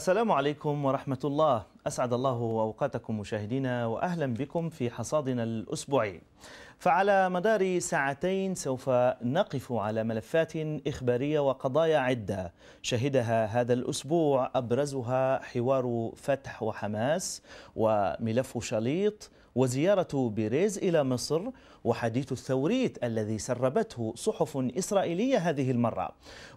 السلام عليكم ورحمة الله أسعد الله أوقاتكم مشاهدينا وأهلا بكم في حصادنا الأسبوعي فعلى مدار ساعتين سوف نقف على ملفات إخبارية وقضايا عدة شهدها هذا الأسبوع أبرزها حوار فتح وحماس وملف شليط وزيارة بيريز إلى مصر وحديث الثوريت الذي سربته صحف إسرائيلية هذه المرة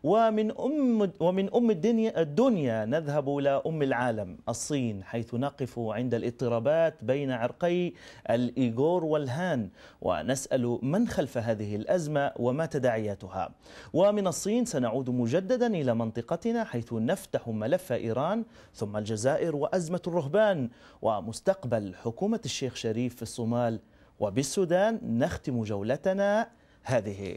ومن أم, ومن أم الدنيا, الدنيا نذهب إلى أم العالم الصين حيث نقف عند الاضطرابات بين عرقي الإيغور والهان ونسأل من خلف هذه الأزمة وما تداعياتها ومن الصين سنعود مجددا إلى منطقتنا حيث نفتح ملف إيران ثم الجزائر وأزمة الرهبان ومستقبل حكومة الشيخ شريف في الصومال وبالسودان نختم جولتنا هذه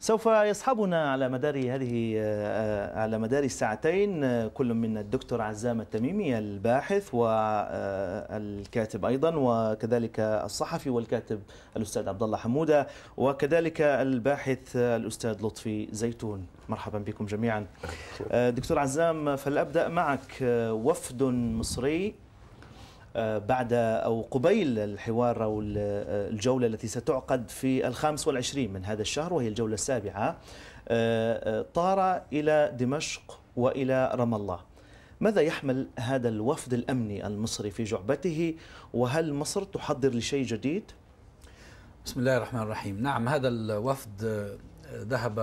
سوف يصحبنا على مدار هذه آه، على مدار الساعتين آه، كل من الدكتور عزام التميمي الباحث والكاتب ايضا وكذلك الصحفي والكاتب الاستاذ عبد الله حموده وكذلك الباحث آه، الاستاذ لطفي زيتون مرحبا بكم جميعا آه، دكتور عزام فلأبدأ معك آه، وفد مصري آه، بعد أو قبيل الحوار أو الجولة التي ستعقد في الخامس والعشرين من هذا الشهر وهي الجولة السابعة طار إلى دمشق وإلى رام الله ماذا يحمل هذا الوفد الأمني المصري في جعبته وهل مصر تحضر لشيء جديد؟ بسم الله الرحمن الرحيم نعم هذا الوفد ذهب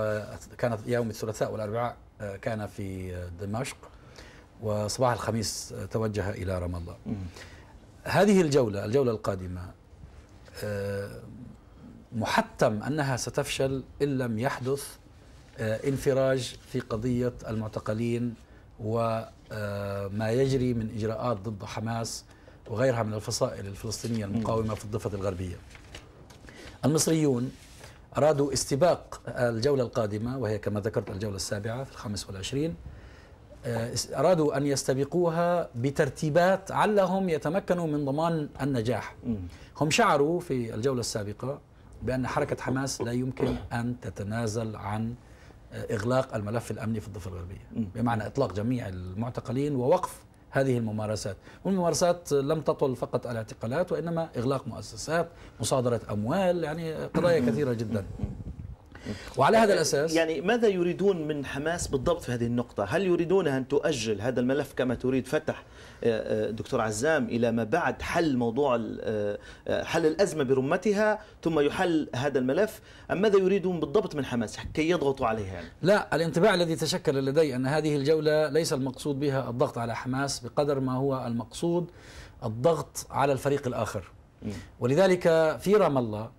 كانت يوم الثلاثاء والأربعاء آه، كان في آه، دمشق وصباح الخميس آه، توجه إلى رام الله هذه الجولة الجولة القادمة محتم أنها ستفشل إن لم يحدث انفراج في قضية المعتقلين وما يجري من إجراءات ضد حماس وغيرها من الفصائل الفلسطينية المقاومة في الضفة الغربية المصريون أرادوا استباق الجولة القادمة وهي كما ذكرت الجولة السابعة في الخامس والعشرين آه، أرادوا أن يستبقوها بترتيبات علهم يتمكنوا من ضمان النجاح هم شعروا في الجولة السابقة بأن حركة حماس لا يمكن أن تتنازل عن آه، إغلاق الملف الأمني في الضفة الغربية بمعنى إطلاق جميع المعتقلين ووقف هذه الممارسات والممارسات لم تطل فقط على اعتقالات وإنما إغلاق مؤسسات مصادرة أموال يعني قضايا كثيرة جدا وعلى هذا الأساس يعني ماذا يريدون من حماس بالضبط في هذه النقطة هل يريدون أن تؤجل هذا الملف كما تريد فتح آه، آه، دكتور عزام إلى ما بعد حل موضوع آه، حل الأزمة برمتها ثم يحل هذا الملف أم ماذا يريدون بالضبط من حماس كي يضغطوا عليها يعني؟ لا الانطباع الذي تشكل لدي أن هذه الجولة ليس المقصود بها الضغط على حماس بقدر ما هو المقصود الضغط على الفريق الآخر ولذلك في رام الله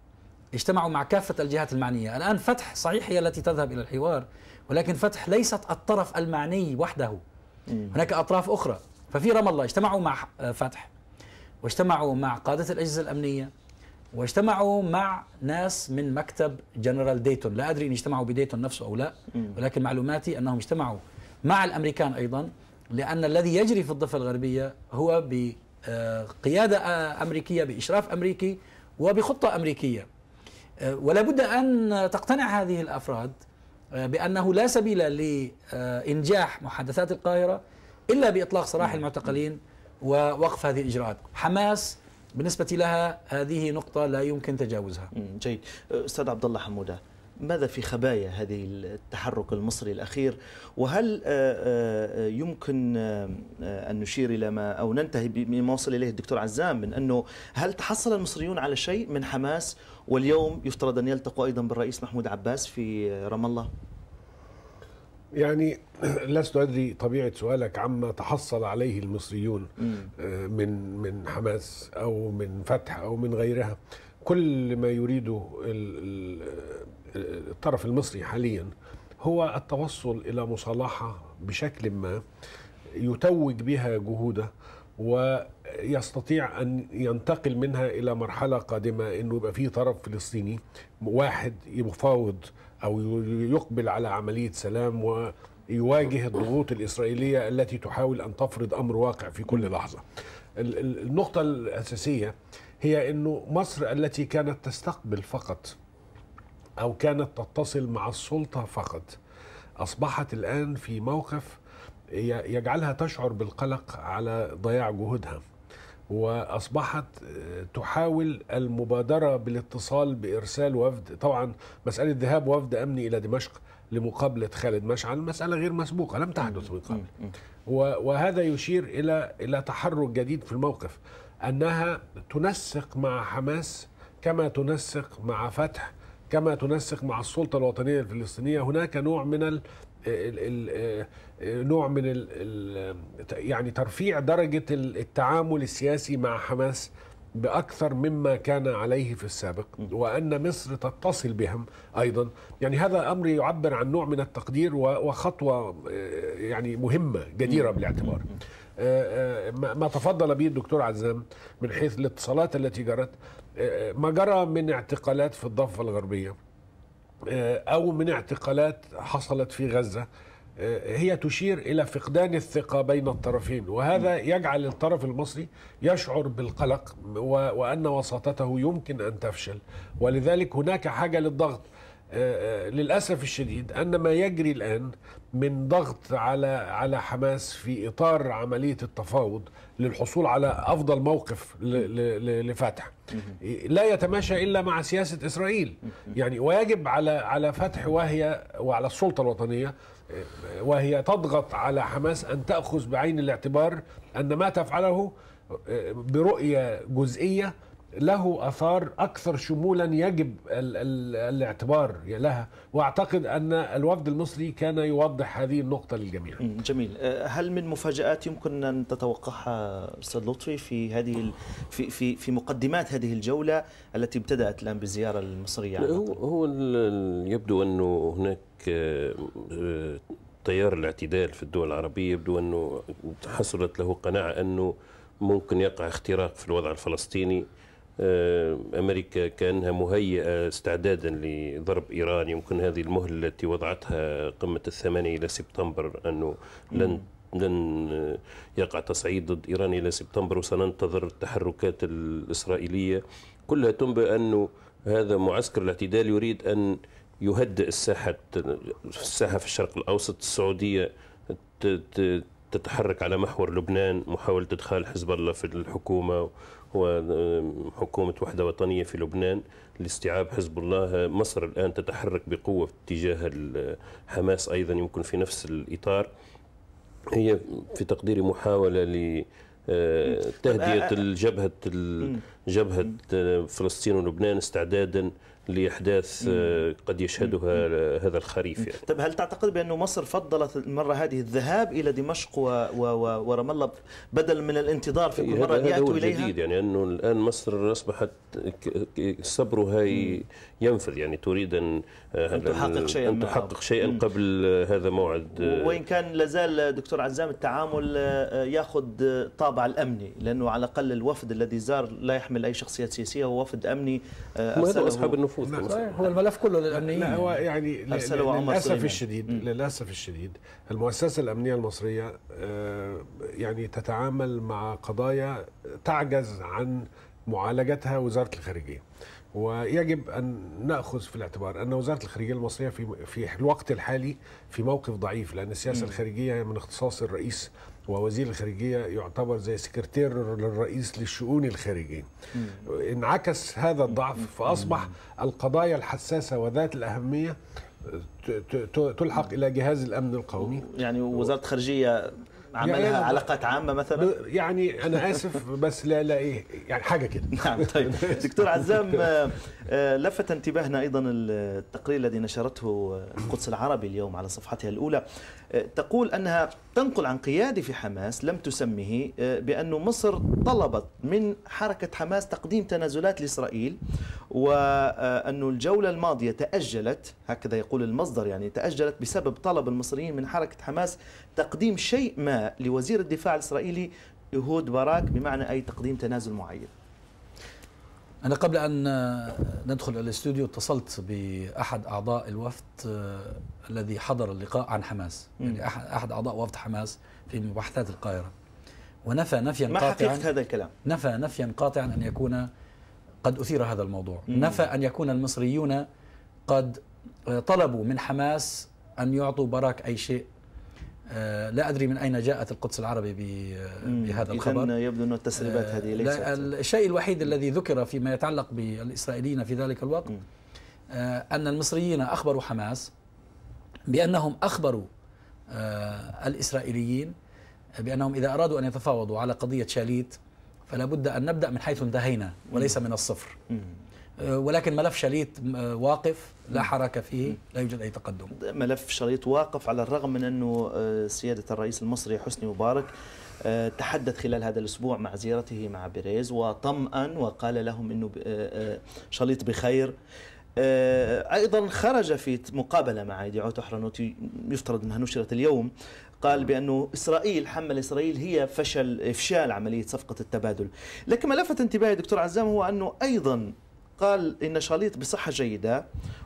اجتمعوا مع كافة الجهات المعنية الآن فتح صحيح هي التي تذهب إلى الحوار ولكن فتح ليست الطرف المعني وحده هناك أطراف أخرى ففي رام الله اجتمعوا مع فتح واجتمعوا مع قادة الأجهزة الأمنية واجتمعوا مع ناس من مكتب جنرال ديتون لا أدري إن اجتمعوا بديتون نفسه أو لا ولكن معلوماتي أنهم اجتمعوا مع الأمريكان أيضا لأن الذي يجري في الضفة الغربية هو بقيادة أمريكية بإشراف أمريكي وبخطة أمريكية آه، ولا بد أن تقتنع هذه الأفراد آه، بأنه لا سبيل لإنجاح محادثات القاهرة إلا بإطلاق سراح نعم. المعتقلين ووقف هذه الإجراءات حماس بالنسبة لها هذه نقطة لا يمكن تجاوزها جيد آه، أستاذ عبد الله حمودة ماذا في خبايا هذه التحرك المصري الأخير وهل يمكن أن نشير إلى ما أو ننتهي بما وصل إليه الدكتور عزام من أنه هل تحصل المصريون على شيء من حماس واليوم يفترض أن يلتقوا أيضا بالرئيس محمود عباس في رام الله يعني لست ادري طبيعه سؤالك عما تحصل عليه المصريون آه، من من حماس او من فتح او من غيرها كل ما يريده الطرف المصري حاليا هو التوصل الى مصالحه بشكل ما يتوج بها جهوده و يستطيع ان ينتقل منها الى مرحله قادمه انه يبقى في طرف فلسطيني واحد يفاوض او يقبل على عمليه سلام ويواجه الضغوط الإسرائيلية التي تحاول أن تفرض أمر واقع في كل لحظة النقطة الأساسية هي أنه مصر التي كانت تستقبل فقط أو كانت تتصل مع السلطة فقط أصبحت الآن في موقف يجعلها تشعر بالقلق على ضياع جهودها واصبحت آه، تحاول المبادره بالاتصال بارسال وفد طبعا مساله ذهاب وفد امني الى دمشق لمقابله خالد مشعل مساله غير مسبوقه لم تحدث من قبل وهذا يشير الى الى تحرك جديد في الموقف انها تنسق مع حماس كما تنسق مع فتح كما تنسق مع السلطه الوطنيه الفلسطينيه هناك نوع من الـ الـ آه، نوع من ال يعني ترفيع درجه التعامل السياسي مع حماس باكثر مما كان عليه في السابق وان مصر تتصل بهم ايضا يعني هذا امر يعبر عن نوع من التقدير وخطوه آه، يعني مهمه جديره بالاعتبار آه، آه، ما تفضل به الدكتور عزام من حيث الاتصالات التي جرت ما جرى من اعتقالات في الضفه الغربيه او من اعتقالات حصلت في غزه آه، هي تشير الى فقدان الثقه بين الطرفين وهذا يجعل الطرف المصري يشعر بالقلق وان وساطته يمكن ان تفشل ولذلك هناك حاجه للضغط آه، آه، للاسف الشديد ان ما يجري الان من ضغط على على حماس في اطار عمليه التفاوض للحصول على افضل موقف لفتح لا يتماشى الا مع سياسه اسرائيل يعني ويجب على على فتح وهي وعلى السلطه الوطنيه وهي تضغط على حماس أن تأخذ بعين الاعتبار أن ما تفعله آه، برؤية جزئية له اثار اكثر شمولا يجب ال ال الاعتبار لها واعتقد ان الوفد المصري كان يوضح هذه النقطه للجميع. جميل، أه، هل من مفاجات يمكن ان تتوقعها استاذ لطفي في هذه في في في مقدمات هذه الجوله التي ابتدات الان بالزياره المصريه؟ هو هو يبدو انه هناك أه، تيار الاعتدال في الدول العربيه يبدو انه حصلت له قناعه انه ممكن يقع اختراق في الوضع الفلسطيني آه، امريكا كانها مهيئه استعدادا لضرب ايران يمكن هذه المهله التي وضعتها قمه الثمانيه الى سبتمبر انه لن لن يقع تصعيد ضد ايران الى سبتمبر وسننتظر التحركات الاسرائيليه كلها تنبئ انه هذا معسكر الاعتدال يريد ان يهدئ الساحه الساحه في الشرق الاوسط السعوديه تتحرك على محور لبنان محاولة إدخال حزب الله في الحكومة هو حكومة وحدة وطنية في لبنان لاستيعاب حزب الله مصر الآن تتحرك بقوة تجاه حماس أيضا يمكن في نفس الإطار هي في تقديري محاولة ل آه، آه، تهدئة آه، الجبهة جبهة فلسطين ولبنان استعدادا لاحداث آه، قد يشهدها هذا الخريف يعني. طب هل تعتقد بان مصر فضلت المره هذه الذهاب الى دمشق ورام الله بدل من الانتظار في إيه، كل مره ياتوا اليها؟ هذا يعني انه الان مصر اصبحت صبرها ينفذ يعني تريد أن آه، تحقق شيئا, أن تحقق شيئا قبل آه، هذا موعد آه، وإن كان لازال دكتور عزام التعامل يأخذ طابع الأمني لأنه على الأقل الوفد الذي زار لا يحمل أي شخصيات سياسية هو وفد أمني أرسله أصحاب النفوذ هو الملف كله للأمنيين لا هو يعني للأسف الشديد للأسف الشديد المؤسسة الأمنية المصرية يعني تتعامل مع قضايا تعجز عن معالجتها وزارة الخارجية ويجب ان ناخذ في الاعتبار ان وزاره الخارجيه المصريه في في الوقت الحالي في موقف ضعيف لان السياسه م. الخارجيه من اختصاص الرئيس ووزير الخارجيه يعتبر زي سكرتير للرئيس للشؤون الخارجيه. انعكس هذا الضعف فاصبح القضايا الحساسه وذات الاهميه تلحق الى جهاز الامن القومي. يعني وزاره الخارجيه عملها علاقات عامه مثلا يعني انا اسف بس لا لا ايه يعني حاجه كده نعم طيب دكتور عزام آه، آه، لفت انتباهنا ايضا التقرير الذي نشرته القدس العربي اليوم على صفحتها الاولى آه، تقول انها تنقل عن قيادي في حماس لم تسمه آه، بأن مصر طلبت من حركة حماس تقديم تنازلات لإسرائيل وأن الجولة الماضية تأجلت هكذا يقول المصدر يعني تأجلت بسبب طلب المصريين من حركة حماس تقديم شيء ما لوزير الدفاع الإسرائيلي يهود باراك بمعنى أي تقديم تنازل معين أنا قبل أن ندخل إلى الاستوديو اتصلت بأحد أعضاء الوفد آه، الذي حضر اللقاء عن حماس يعني أحد أعضاء وفد حماس في مباحثات القاهرة ونفى نفيا ما قاطعا حقيقة هذا الكلام نفى نفيا قاطعا أن يكون قد أثير هذا الموضوع مم. نفى أن يكون المصريون قد آه، طلبوا من حماس أن يعطوا براك أي شيء آه، لا أدري من أين جاءت القدس العربي بهذا الخبر يبدو أن التسريبات آه، هذه ليست الشيء الوحيد الذي ذكر فيما يتعلق بالإسرائيليين في ذلك الوقت آه، أن المصريين أخبروا حماس بأنهم أخبروا الإسرائيليين بأنهم إذا أرادوا أن يتفاوضوا على قضية شاليت فلا بد أن نبدأ من حيث انتهينا وليس من الصفر آه، ولكن ملف شريط آه، واقف لا حركة فيه لا يوجد أي تقدم ملف شريط واقف على الرغم من أنه آه، سيادة الرئيس المصري حسني مبارك تحدث خلال هذا الأسبوع مع زيارته مع بيريز وطمأن وقال لهم أنه شريط بخير ايضا خرج في مقابله مع ايديعوت احرنوتي يفترض انها نشرت اليوم قال بانه اسرائيل حمل اسرائيل هي فشل افشال عمليه صفقه التبادل لكن ما لفت انتباهي دكتور عزام هو انه ايضا قال إن شليط بصحة جيدة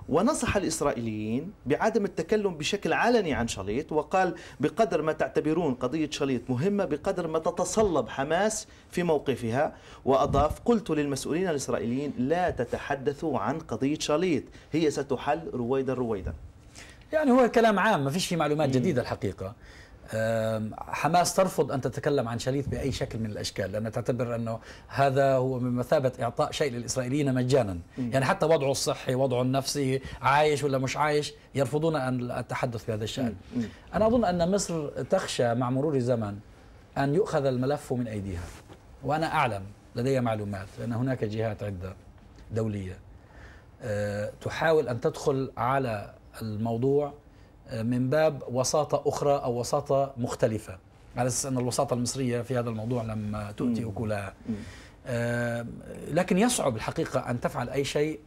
ونصح الإسرائيليين بعدم التكلم بشكل علني عن شليط وقال بقدر ما تعتبرون قضية شليط مهمة بقدر ما تتصلب حماس في موقفها وأضاف قلت للمسؤولين الإسرائيليين لا تتحدثوا عن قضية شليط هي ستحل رويدا رويدا يعني هو كلام عام ما فيش في معلومات جديدة الحقيقة حماس ترفض أن تتكلم عن شريف بأي شكل من الأشكال لأنها تعتبر أنه هذا هو من مثابة إعطاء شيء للإسرائيليين مجانا يعني حتى وضعه الصحي وضعه النفسي عايش ولا مش عايش يرفضون أن التحدث بهذا الشأن أنا أظن أن مصر تخشى مع مرور الزمن أن يؤخذ الملف من أيديها وأنا أعلم لدي معلومات أن هناك جهات عدة دولية آه، تحاول أن تدخل على الموضوع من باب وساطة أخرى أو وساطة مختلفة على أساس أن الوساطة المصرية في هذا الموضوع لم تؤتي أكلها آه، لكن يصعب الحقيقة أن تفعل أي شيء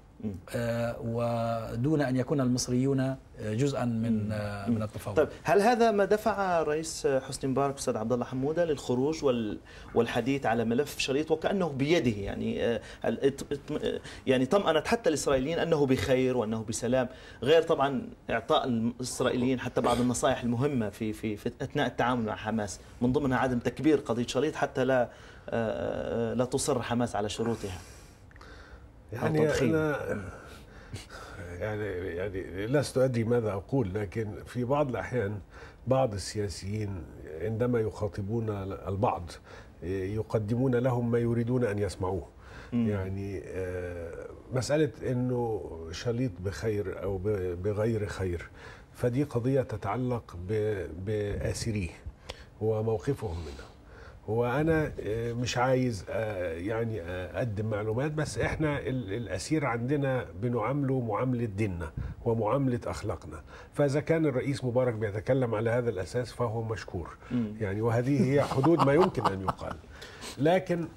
آه، ودون ان يكون المصريون آه، جزءا من آه، من التفاوض. طيب هل هذا ما دفع رئيس حسني مبارك استاذ عبد الله حموده للخروج والحديث على ملف شريط وكانه بيده يعني يعني طمأنت حتى الاسرائيليين انه بخير وانه بسلام غير طبعا اعطاء الاسرائيليين حتى بعض النصائح المهمه في في, في اثناء التعامل مع حماس من ضمنها عدم تكبير قضيه شريط حتى لا لا تصر حماس على شروطها. يعني التضخيم. أنا يعني يعني لست أدري ماذا أقول لكن في بعض الأحيان بعض السياسيين عندما يخاطبون البعض يقدمون لهم ما يريدون أن يسمعوه يعني آه، مسألة أنه شليط بخير أو بغير خير فدي قضية تتعلق بآسريه وموقفهم منها هو انا آه، مش عايز آه، يعني آه، اقدم معلومات بس احنا الاسير عندنا بنعامله معامله ديننا ومعامله اخلاقنا فاذا كان الرئيس مبارك بيتكلم على هذا الاساس فهو مشكور يعني وهذه هي حدود ما يمكن ان يقال لكن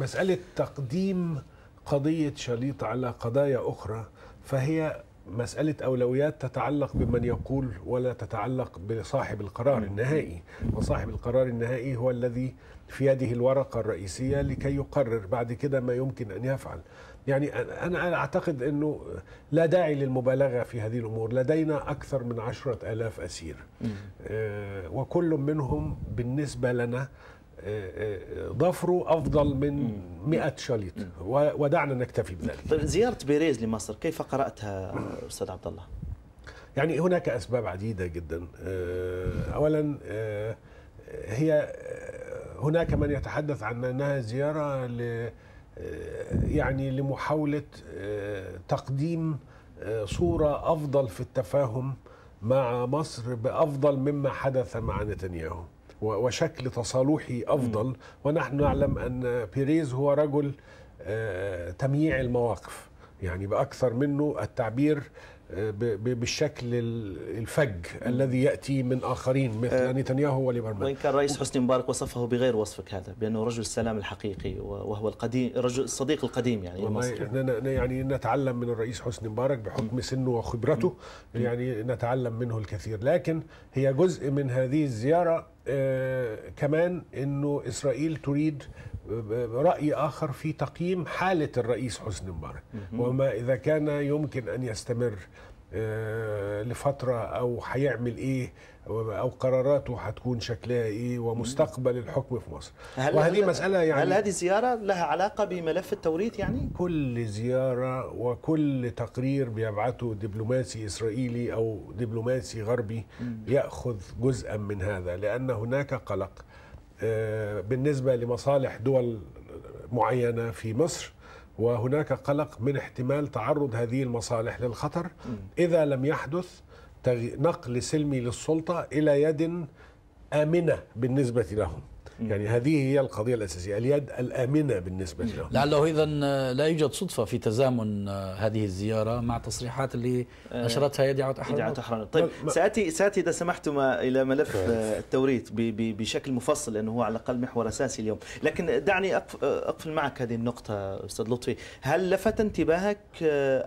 مساله تقديم قضيه شليط على قضايا اخرى فهي مسألة أولويات تتعلق بمن يقول ولا تتعلق بصاحب القرار النهائي وصاحب القرار النهائي هو الذي في يده الورقة الرئيسية لكي يقرر بعد كده ما يمكن أن يفعل يعني أنا أعتقد أنه لا داعي للمبالغة في هذه الأمور لدينا أكثر من عشرة ألاف أسير آه، وكل منهم بالنسبة لنا ظفره افضل من 100 شليط ودعنا نكتفي بذلك طيب زياره بيريز لمصر كيف قراتها استاذ عبد الله يعني هناك اسباب عديده جدا آه، اولا آه، هي آه، هناك من يتحدث عن انها زياره ل يعني لمحاوله تقديم صوره افضل في التفاهم مع مصر بافضل مما حدث مع نتنياهو وشكل تصالحي افضل ونحن نعلم ان بيريز هو رجل آه، تمييع المواقف يعني باكثر منه التعبير آه، بالشكل الفج الذي ياتي من اخرين مثل آه، نتنياهو وليبرمان وان كان الرئيس حسني مبارك وصفه بغير وصفك هذا بانه رجل السلام الحقيقي وهو القديم رجل الصديق القديم يعني والله يعني نتعلم من الرئيس حسني مبارك بحكم سنه وخبرته يعني نتعلم منه الكثير لكن هي جزء من هذه الزياره آه، كمان انه اسرائيل تريد راي اخر في تقييم حاله الرئيس حسني مبارك وما اذا كان يمكن ان يستمر آه، لفتره او هيعمل ايه او قراراته هتكون شكلها ايه ومستقبل الحكم في مصر هل وهذه مساله يعني هل هذه زياره لها علاقه بملف التوريث يعني كل زياره وكل تقرير بيبعته دبلوماسي اسرائيلي او دبلوماسي غربي ياخذ جزءا من هذا لان هناك قلق آه، بالنسبه لمصالح دول معينه في مصر وهناك قلق من احتمال تعرض هذه المصالح للخطر اذا لم يحدث نقل سلمي للسلطة إلى يد آمنة بالنسبة لهم يعني هذه هي القضية الأساسية اليد الآمنة بالنسبة لهم لعله إذا لا يوجد صدفة في تزامن آه، هذه الزيارة مع تصريحات اللي آه، أشرتها يدعوة أحرار أحرار طيب سأتي, سأتي إذا سمحتم إلى ملف آه، التوريث بشكل مفصل لأنه هو على الأقل محور أساسي اليوم لكن دعني أقفل معك هذه النقطة أستاذ لطفي هل لفت انتباهك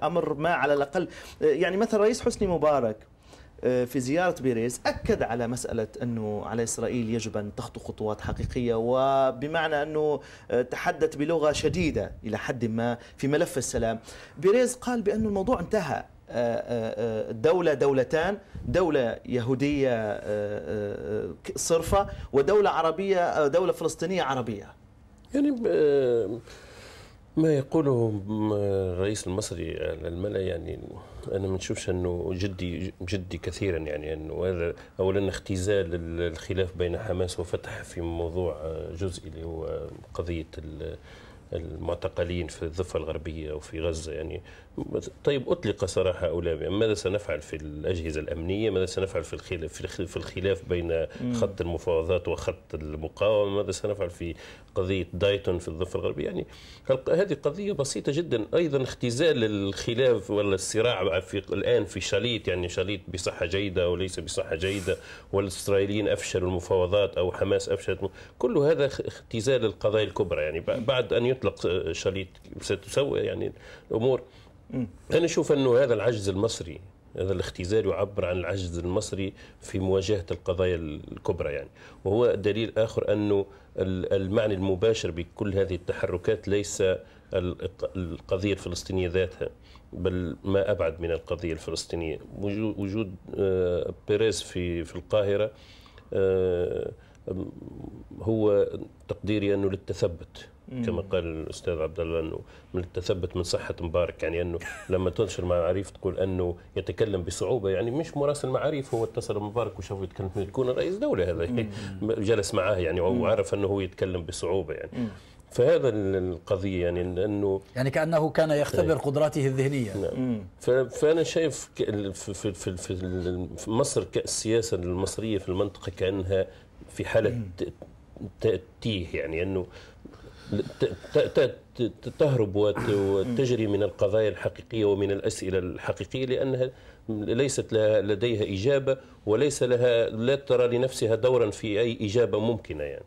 أمر ما على الأقل يعني مثلا رئيس حسني مبارك آه، في زيارة بيريز أكد على مسألة أنه على إسرائيل يجب أن تخطو خطوات حقيقية وبمعنى أنه آه، تحدث بلغة شديدة إلى حد ما في ملف السلام بيريز قال بأن الموضوع انتهى آه، دولة دولتان دولة يهودية صرفة ودولة عربية دولة فلسطينية عربية يعني ما يقوله الرئيس المصري الملا يعني انا ما نشوفش انه جدي جدي كثيرا يعني انه هذا اولا اختزال الخلاف بين حماس وفتح في موضوع جزئي اللي هو قضيه المعتقلين في الضفه الغربيه وفي غزه يعني طيب أطلق سراح هؤلاء يعني ماذا سنفعل في الأجهزة الأمنية ماذا سنفعل في الخلاف, في الخلاف بين خط المفاوضات وخط المقاومة ماذا سنفعل في قضية دايتون في الضفة الغربية يعني هذه قضية بسيطة جدا أيضا اختزال الخلاف ولا الصراع في الآن في شليط يعني شليط بصحة جيدة وليس بصحة جيدة والإسرائيليين أفشلوا المفاوضات أو حماس أفشلت كل هذا اختزال القضايا الكبرى يعني بعد أن يطلق شليط ستسوي يعني الأمور انا اشوف انه هذا العجز المصري هذا الاختزال يعبر عن العجز المصري في مواجهه القضايا الكبرى يعني وهو دليل اخر انه المعنى المباشر بكل هذه التحركات ليس القضيه الفلسطينيه ذاتها بل ما ابعد من القضيه الفلسطينيه وجود آه، بيريز في في القاهره آه، هو تقديري انه للتثبت كما قال الاستاذ عبد الله انه من التثبت من صحه مبارك يعني انه لما تنشر معاريف تقول انه يتكلم بصعوبه يعني مش مراسل معاريف هو اتصل مبارك وشافه يتكلم يكون رئيس دوله هذا جلس معاه يعني وعرف انه هو يتكلم بصعوبه يعني فهذا القضية يعني أنه يعني كأنه كان يختبر إيه. قدراته الذهنية نعم. فأنا شايف في, في, في, في مصر السياسة المصرية في المنطقة كأنها في حالة تأتيه يعني أنه تهرب وتجري من القضايا الحقيقية ومن الأسئلة الحقيقية لأنها ليست لها لديها إجابة وليس لها لا ترى لنفسها دورا في أي إجابة ممكنة يعني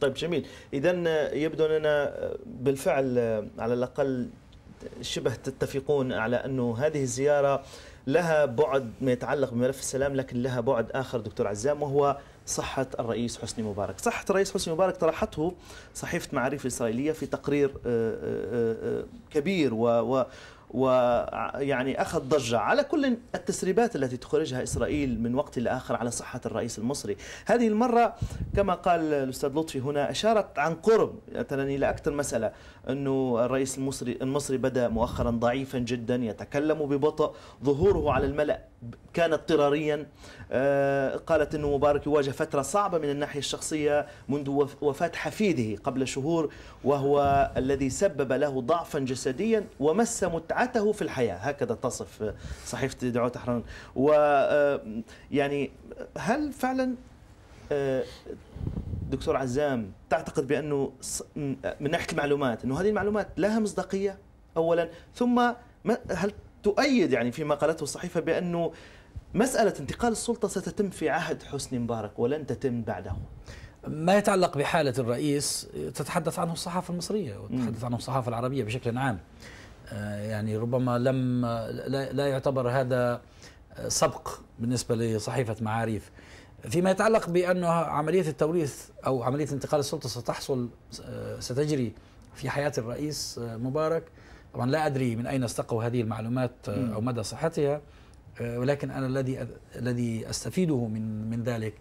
طيب جميل إذا يبدو أننا بالفعل على الأقل شبه تتفقون على أنه هذه الزيارة لها بعد ما يتعلق بملف السلام لكن لها بعد آخر دكتور عزام وهو صحة الرئيس حسني مبارك صحة الرئيس حسني مبارك طرحته صحيفة معاريف الإسرائيلية في تقرير آه، آه، آه، كبير و ويعني اخذ ضجه على كل التسريبات التي تخرجها اسرائيل من وقت لاخر على صحه الرئيس المصري هذه المره كما قال الاستاذ لطفي هنا اشارت عن قرب مثلا الى اكثر مساله انه الرئيس المصري المصري بدا مؤخرا ضعيفا جدا يتكلم ببطء ظهوره على الملا كان اضطراريا آه، قالت أنه مبارك يواجه فترة صعبة من الناحية الشخصية منذ وفاة حفيده قبل شهور وهو الذي سبب له ضعفا جسديا ومس متعته في الحياة هكذا تصف صحيفة دعوة تحرن و آه، يعني هل فعلا آه، دكتور عزام تعتقد بأنه من ناحية المعلومات أنه هذه المعلومات لها مصداقية أولا ثم هل تؤيد يعني فيما قالته الصحيفة بأنه مسألة انتقال السلطة ستتم في عهد حسني مبارك ولن تتم بعده ما يتعلق بحالة الرئيس تتحدث عنه الصحافة المصرية وتتحدث عنه الصحافة العربية بشكل عام آه، يعني ربما لم لا يعتبر هذا سبق بالنسبة لصحيفة معاريف فيما يتعلق بأن عملية التوريث أو عملية انتقال السلطة ستحصل آه، ستجري في حياة الرئيس آه، مبارك طبعا لا أدري من أين استقوا هذه المعلومات آه، أو مدى صحتها آه، ولكن أنا الذي الذي أستفيده من من ذلك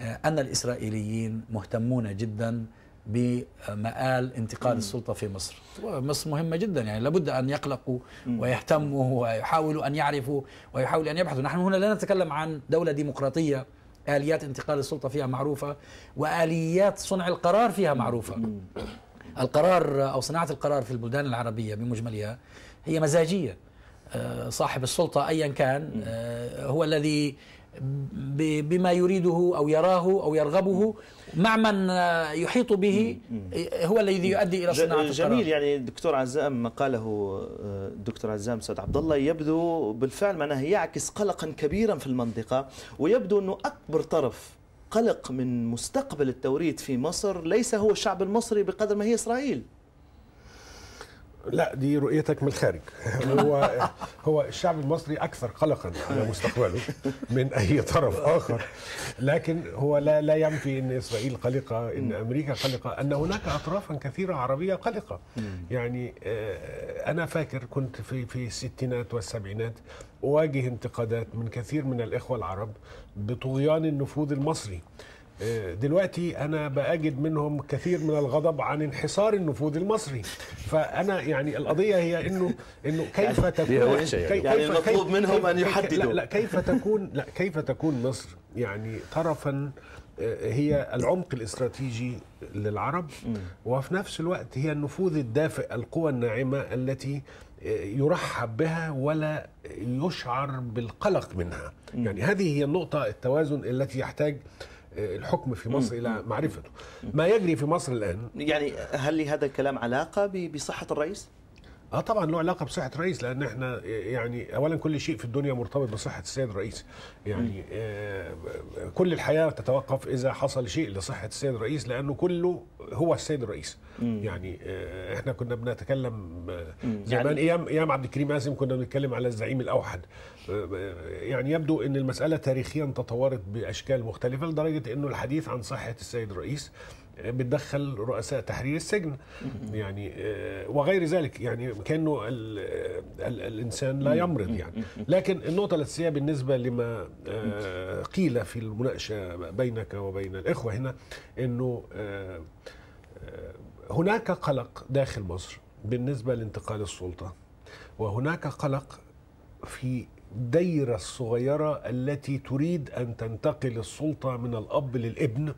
آه، أن الإسرائيليين مهتمون جدا بمآل انتقال السلطة في مصر ومصر مهمة جدا يعني لابد أن يقلقوا ويهتموا ويحاولوا أن يعرفوا ويحاولوا أن يبحثوا نحن هنا لا نتكلم عن دولة ديمقراطية آليات انتقال السلطة فيها معروفة وآليات صنع القرار فيها معروفة القرار أو صناعة القرار في البلدان العربية بمجملها هي مزاجية آه، صاحب السلطة أيا كان آه، هو الذي بما يريده أو يراه أو يرغبه مع من آه، يحيط به هو الذي يؤدي إلى صناعة القرار جميل يعني الدكتور عزام ما قاله الدكتور عزام سعد عبد الله يبدو بالفعل معناه يعكس قلقا كبيرا في المنطقة ويبدو أنه أكبر طرف القلق من مستقبل التوريد في مصر ليس هو الشعب المصري بقدر ما هي إسرائيل لا دي رؤيتك من الخارج هو هو الشعب المصري اكثر قلقا على مستقبله من اي طرف اخر لكن هو لا لا ينفي ان اسرائيل قلقه ان امريكا قلقه ان هناك اطرافا كثيره عربيه قلقه يعني آه، انا فاكر كنت في في الستينات والسبعينات أواجه انتقادات من كثير من الإخوة العرب بطغيان النفوذ المصري آه، دلوقتي انا باجد منهم كثير من الغضب عن انحصار النفوذ المصري فانا يعني القضيه هي انه انه كيف يعني تكون يعني, يعني المطلوب منهم ان يحددوا لا, لا كيف تكون لا كيف تكون مصر يعني طرفا آه، هي العمق الاستراتيجي للعرب وفي نفس الوقت هي النفوذ الدافئ القوى الناعمه التي يرحب بها ولا يشعر بالقلق منها م. يعني هذه هي النقطة التوازن التي يحتاج آه، الحكم في مصر إلى معرفته ما يجري في مصر الآن يعني هل لهذا الكلام علاقة بصحة الرئيس؟ اه طبعا له علاقه بصحه الرئيس لان احنا يعني اولا كل شيء في الدنيا مرتبط بصحه السيد الرئيس يعني آه كل الحياه تتوقف اذا حصل شيء لصحه السيد الرئيس لانه كله هو السيد الرئيس مم. يعني آه احنا كنا بنتكلم آه زمان يعني ايام ايام عبد الكريم قاسم كنا بنتكلم على الزعيم الاوحد آه، آه، يعني يبدو ان المساله تاريخيا تطورت باشكال مختلفه لدرجه انه الحديث عن صحه السيد الرئيس بتدخل رؤساء تحرير السجن يعني آه، وغير ذلك يعني كانه آه، الانسان لا يمرض يعني لكن النقطه الاساسيه بالنسبه لما آه، قيل في المناقشه بينك وبين الاخوه هنا انه هناك قلق داخل مصر بالنسبه لانتقال السلطه وهناك قلق في الدايره الصغيره التي تريد ان تنتقل السلطه من الاب للابن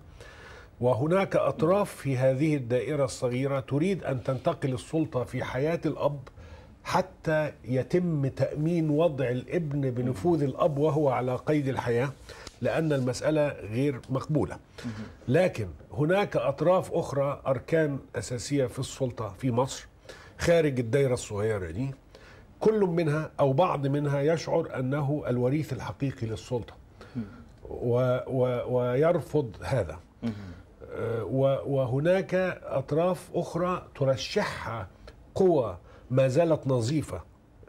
وهناك أطراف في هذه الدائرة الصغيرة تريد أن تنتقل السلطة في حياة الأب حتى يتم تأمين وضع الابن بنفوذ الأب وهو على قيد الحياة لأن المسألة غير مقبولة لكن هناك أطراف أخرى أركان أساسية في السلطة في مصر خارج الدائرة الصغيرة دي كل منها أو بعض منها يشعر أنه الوريث الحقيقي للسلطة و و ويرفض هذا وهناك أطراف أخرى ترشحها قوى ما زالت نظيفة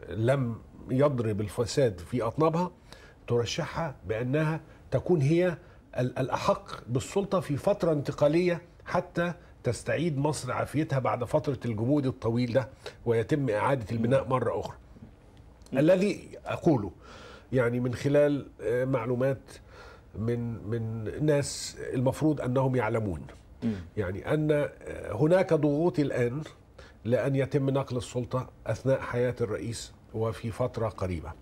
لم يضرب الفساد في أطنابها ترشحها بأنها تكون هي الأحق بالسلطة في فترة انتقالية حتى تستعيد مصر عافيتها بعد فترة الجمود الطويل ده ويتم إعادة البناء مرة أخرى الذي أقوله يعني من خلال آه، معلومات من من ناس المفروض انهم يعلمون يعني ان هناك ضغوط الان لان يتم نقل السلطه اثناء حياه الرئيس وفي فتره قريبه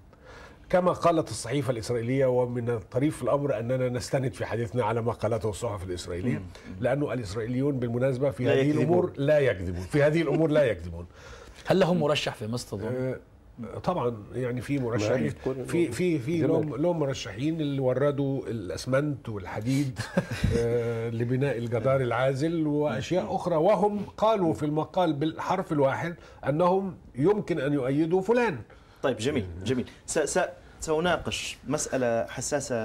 كما قالت الصحيفة الإسرائيلية ومن الطريف الأمر أننا نستند في حديثنا على ما قالته الصحف الإسرائيلية لأنه الإسرائيليون بالمناسبة في هذه الأمور لا يكذبون في هذه الأمور لا يكذبون هل لهم مرشح في مصر طبعا يعني في مرشحين في في في لهم لهم مرشحين اللي وردوا الاسمنت والحديد آه، لبناء الجدار العازل واشياء اخرى وهم قالوا في المقال بالحرف الواحد انهم يمكن ان يؤيدوا فلان طيب جميل جميل س س سأناقش مسألة حساسة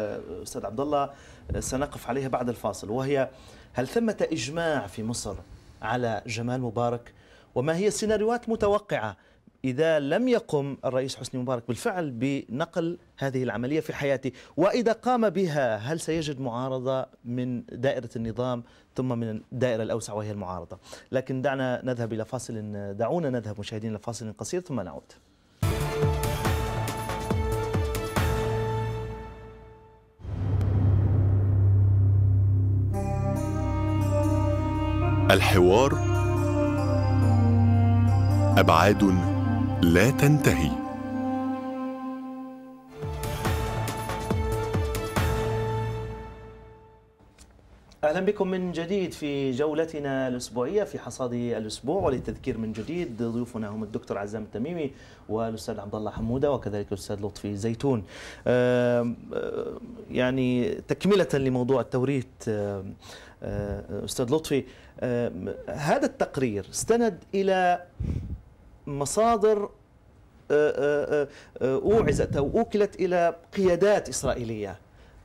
أستاذ عبد الله سنقف عليها بعد الفاصل وهي هل ثمة إجماع في مصر على جمال مبارك وما هي السيناريوهات متوقعة إذا لم يقم الرئيس حسني مبارك بالفعل بنقل هذه العملية في حياته وإذا قام بها هل سيجد معارضة من دائرة النظام ثم من الدائرة الأوسع وهي المعارضة لكن دعنا نذهب إلى فاصل دعونا نذهب مشاهدين إلى فاصل قصير ثم نعود الحوار أبعاد لا تنتهي اهلا بكم من جديد في جولتنا الاسبوعيه في حصاد الاسبوع وللتذكير من جديد ضيوفنا هم الدكتور عزام التميمي والاستاذ عبد الله حموده وكذلك الاستاذ لطفي زيتون. يعني تكمله لموضوع التوريث استاذ لطفي هذا التقرير استند الى مصادر آه، آه، آه، أوعزت أو أوكلت إلى قيادات إسرائيلية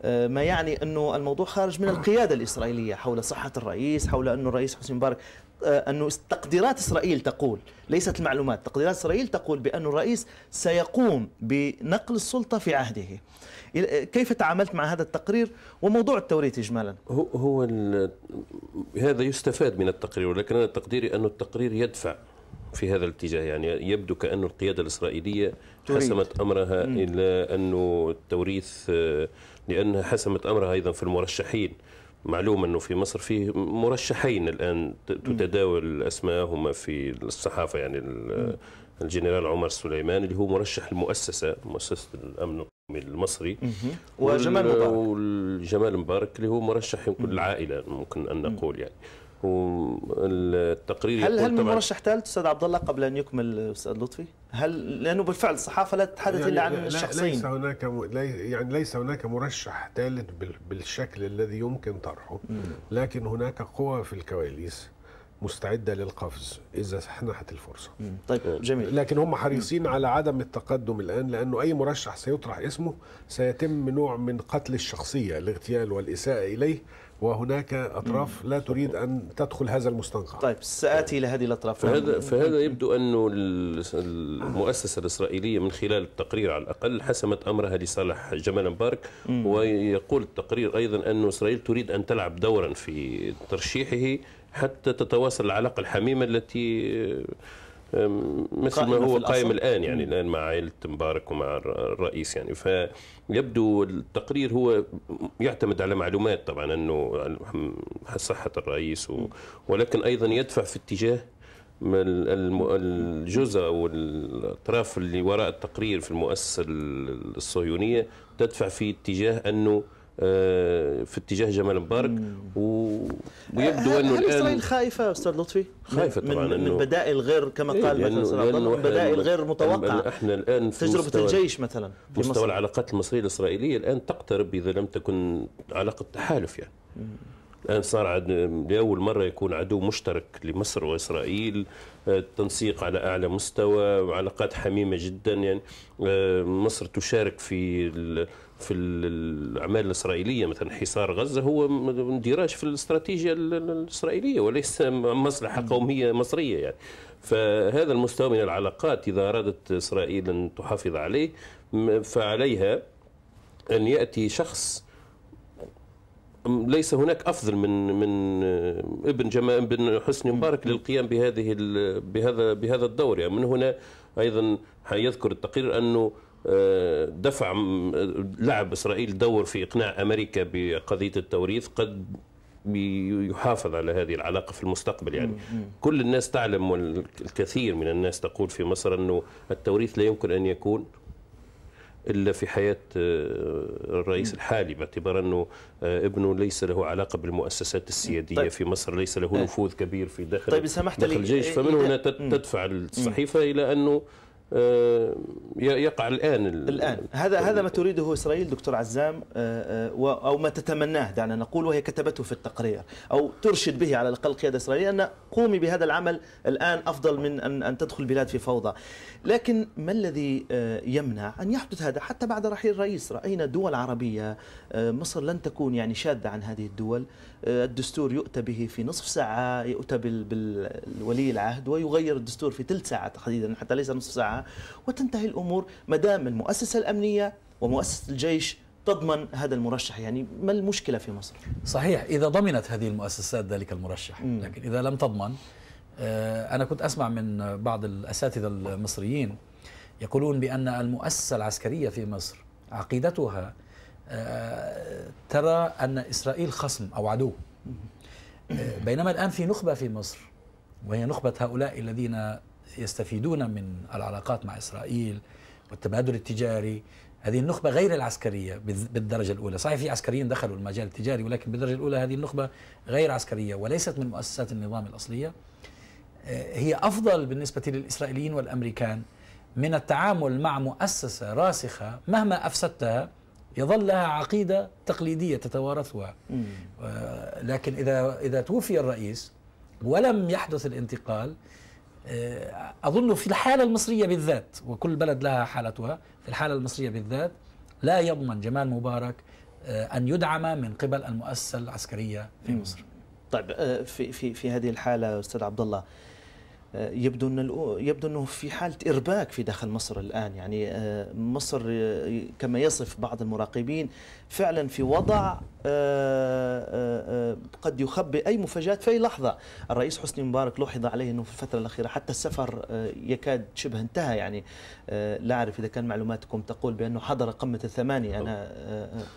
ما يعني أنه الموضوع خارج من القيادة الإسرائيلية حول صحة الرئيس حول أنه الرئيس حسني مبارك أنه تقديرات إسرائيل تقول ليست المعلومات تقديرات إسرائيل تقول بأن الرئيس سيقوم بنقل السلطة في عهده كيف تعاملت مع هذا التقرير وموضوع التوريث إجمالا هو, هو هذا يستفاد من التقرير ولكن أنا تقديري أن التقرير يدفع في هذا الاتجاه يعني يبدو كأن القيادة الإسرائيلية تريد. حسمت أمرها م. إلى أنه التوريث آه، لأنها حسمت أمرها أيضا في المرشحين معلوم أنه في مصر فيه مرشحين الآن تتداول أسماءهما في الصحافة يعني الجنرال عمر سليمان اللي هو مرشح المؤسسة مؤسسة الأمن القومي المصري وجمال مبارك وجمال مبارك اللي هو مرشح يمكن العائلة ممكن أن نقول يعني والتقرير هل هل من مرشح ثالث استاذ عبد الله قبل ان يكمل استاذ لطفي؟ هل لانه بالفعل الصحافه لا تتحدث يعني الا عن لا الشخصين ليس هناك م... لي... يعني ليس هناك مرشح ثالث بال... بالشكل الذي يمكن طرحه لكن هناك قوى في الكواليس مستعده للقفز اذا سنحت الفرصه. طيب جميل لكن هم حريصين على عدم التقدم الان لانه اي مرشح سيطرح اسمه سيتم نوع من قتل الشخصيه الاغتيال والاساءه اليه وهناك اطراف لا تريد ان تدخل هذا المستنقع. طيب ساتي الى هذه الاطراف. فهذا فهذا يبدو انه المؤسسه الاسرائيليه من خلال التقرير على الاقل حسمت امرها لصالح جمال مبارك ويقول التقرير ايضا انه اسرائيل تريد ان تلعب دورا في ترشيحه حتى تتواصل العلاقه الحميمه التي مثل ما هو قائم الان يعني الان مع عائله مبارك ومع الرئيس يعني فيبدو التقرير هو يعتمد على معلومات طبعا انه صحه الرئيس ولكن ايضا يدفع في اتجاه الجزء والاطراف اللي وراء التقرير في المؤسسه الصهيونيه تدفع في اتجاه انه آه، في اتجاه جمال مبارك و... ويبدو آه، انه الان اسرائيل خايفه استاذ لطفي خايفه طبعا من, من بدائل غير كما إيه، قال مثلا بدائل غير متوقعه احنا الان في تجربه مستوى الجيش مثلا في مستوى مصر. العلاقات المصريه الاسرائيليه الان تقترب اذا لم تكن علاقه تحالف يعني الان صار عد... لاول مره يكون عدو مشترك لمصر واسرائيل آه، التنسيق على اعلى مستوى وعلاقات حميمه جدا يعني مصر تشارك في ال... في الاعمال الاسرائيليه مثلا حصار غزه هو اندراج في الاستراتيجيه الاسرائيليه وليس مصلحه قوميه مصريه يعني فهذا المستوى من العلاقات اذا ارادت اسرائيل ان تحافظ عليه فعليها ان ياتي شخص ليس هناك افضل من من ابن جمال بن حسني مبارك للقيام بهذه بهذا بهذا الدور يعني من هنا ايضا يذكر التقرير انه دفع لعب إسرائيل دور في إقناع أمريكا بقضية التوريث قد يحافظ على هذه العلاقه في المستقبل يعني كل الناس تعلم والكثير من الناس تقول في مصر انه التوريث لا يمكن ان يكون الا في حياه آه، الرئيس الحالي باعتبار انه آه، ابنه ليس له علاقه بالمؤسسات السياديه طيب. في مصر ليس له آه. نفوذ كبير في داخل طيب سمحت داخل الجيش فمن هنا تدفع الصحيفه الى انه آه، يقع الان الان هذا هذا ما تريده اسرائيل دكتور عزام آه، آه، او ما تتمناه دعنا نقول وهي كتبته في التقرير او ترشد به على الاقل قياده اسرائيل ان قومي بهذا العمل الان افضل من ان ان تدخل البلاد في فوضى لكن ما الذي آه، يمنع أن يحدث هذا حتى بعد رحيل الرئيس رأينا دول عربية آه، مصر لن تكون يعني شاذة عن هذه الدول آه، الدستور يؤتى به في نصف ساعة يؤتى بالولي العهد ويغير الدستور في ثلث ساعة تحديدا حتى ليس نصف ساعة وتنتهي الأمور ما دام المؤسسة الأمنية ومؤسسة الجيش تضمن هذا المرشح يعني ما المشكلة في مصر؟ صحيح إذا ضمنت هذه المؤسسات ذلك المرشح لكن إذا لم تضمن آه، أنا كنت أسمع من بعض الأساتذة المصريين يقولون بأن المؤسسة العسكرية في مصر عقيدتها آه، ترى أن إسرائيل خصم أو عدو آه، بينما الآن في نخبة في مصر وهي نخبة هؤلاء الذين يستفيدون من العلاقات مع إسرائيل والتبادل التجاري هذه النخبة غير العسكرية بالدرجة الأولى صحيح في عسكريين دخلوا المجال التجاري ولكن بالدرجة الأولى هذه النخبة غير عسكرية وليست من مؤسسات النظام الأصلية آه، هي أفضل بالنسبة للإسرائيليين والأمريكان من التعامل مع مؤسسة راسخة مهما أفسدتها يظل لها عقيدة تقليدية تتوارثها آه، لكن إذا إذا توفي الرئيس ولم يحدث الانتقال آه، أظن في الحالة المصرية بالذات وكل بلد لها حالتها في الحالة المصرية بالذات لا يضمن جمال مبارك أن يدعم من قبل المؤسسة العسكرية في مصر طيب في في في هذه الحالة أستاذ عبد الله آه، يبدو ان يبدو انه في حاله ارباك في داخل مصر الان يعني آه، مصر آه، كما يصف بعض المراقبين فعلا في وضع قد يخبئ اي مفاجات في اي لحظه الرئيس حسني مبارك لوحظ عليه انه في الفتره الاخيره حتى السفر يكاد شبه انتهى يعني لا اعرف اذا كان معلوماتكم تقول بانه حضر قمه الثمانيه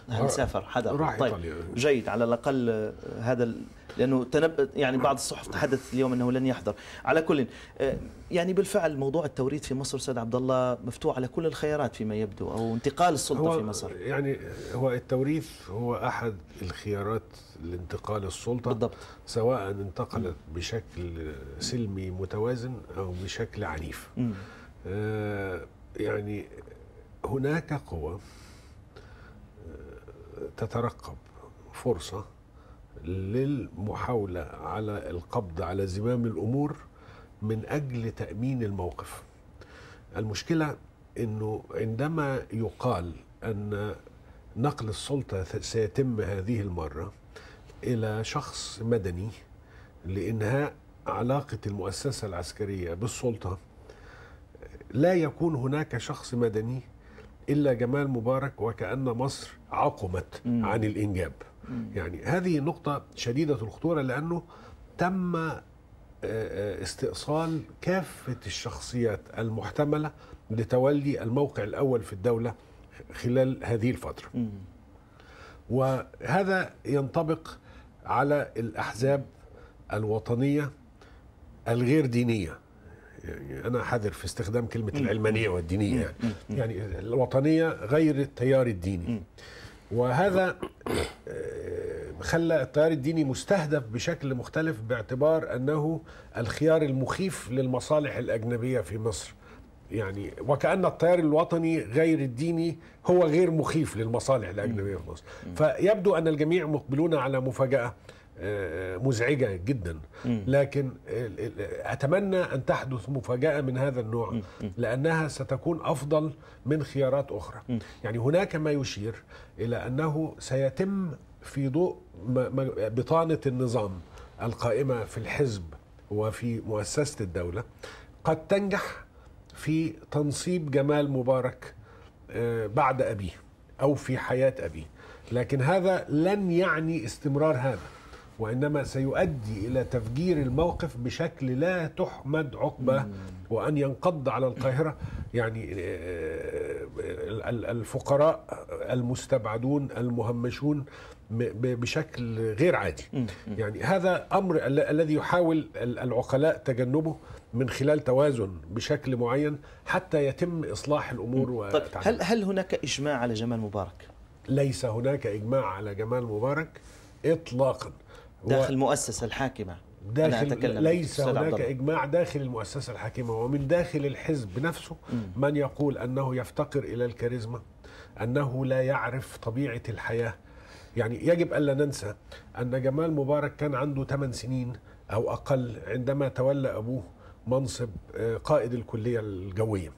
انا سافر حضر طيب جيد على الاقل هذا لانه تنب... يعني بعض الصحف تحدثت اليوم انه لن يحضر على كل آه، يعني بالفعل موضوع التوريد في مصر استاذ عبد الله مفتوح على كل الخيارات فيما يبدو او انتقال السلطه في مصر يعني هو التوريث هو احد الخيارات لانتقال السلطه بالضبط سواء انتقلت بشكل سلمي متوازن او بشكل عنيف آه يعني هناك قوى آه، تترقب فرصه للمحاولة على القبض على زمام الأمور من أجل تأمين الموقف المشكلة أنه عندما يقال أن نقل السلطة سيتم هذه المرة إلى شخص مدني لإنهاء علاقة المؤسسة العسكرية بالسلطة لا يكون هناك شخص مدني إلا جمال مبارك وكأن مصر عقمت عن الإنجاب يعني هذه نقطة شديدة الخطورة لأنه تم آه، آه، استئصال كافة الشخصيات المحتملة لتولي الموقع الأول في الدولة خلال هذه الفترة وهذا ينطبق على الأحزاب الوطنية الغير دينية يعني أنا حذر في استخدام كلمة العلمانية والدينية يعني, يعني الوطنية غير التيار الديني وهذا آه، خلى التيار الديني مستهدف بشكل مختلف باعتبار انه الخيار المخيف للمصالح الاجنبيه في مصر يعني وكان التيار الوطني غير الديني هو غير مخيف للمصالح الاجنبيه في مصر فيبدو ان الجميع مقبلون على مفاجاه مزعجه جدا لكن اتمنى ان تحدث مفاجاه من هذا النوع لانها ستكون افضل من خيارات اخرى يعني هناك ما يشير الى انه سيتم في ضوء بطانه النظام القائمه في الحزب وفي مؤسسه الدوله قد تنجح في تنصيب جمال مبارك آه، بعد ابيه او في حياه ابيه لكن هذا لن يعني استمرار هذا وإنما سيؤدي إلى تفجير الموقف بشكل لا تحمد عقبة وأن ينقض على القاهرة يعني آه، آه، الفقراء المستبعدون المهمشون بشكل غير عادي يعني هذا أمر الذي يحاول العقلاء تجنبه من خلال توازن بشكل معين حتى يتم إصلاح الأمور طيب هل, هل هناك إجماع على جمال مبارك؟ ليس هناك إجماع على جمال مبارك إطلاقاً داخل المؤسسة الحاكمة داخل أنا أتكلم ليس هناك إجماع داخل المؤسسة الحاكمة ومن داخل الحزب نفسه من يقول أنه يفتقر إلى الكاريزما أنه لا يعرف طبيعة الحياة يعني يجب ألا ننسى أن جمال مبارك كان عنده 8 سنين أو أقل عندما تولى أبوه منصب آه، قائد الكلية الجوية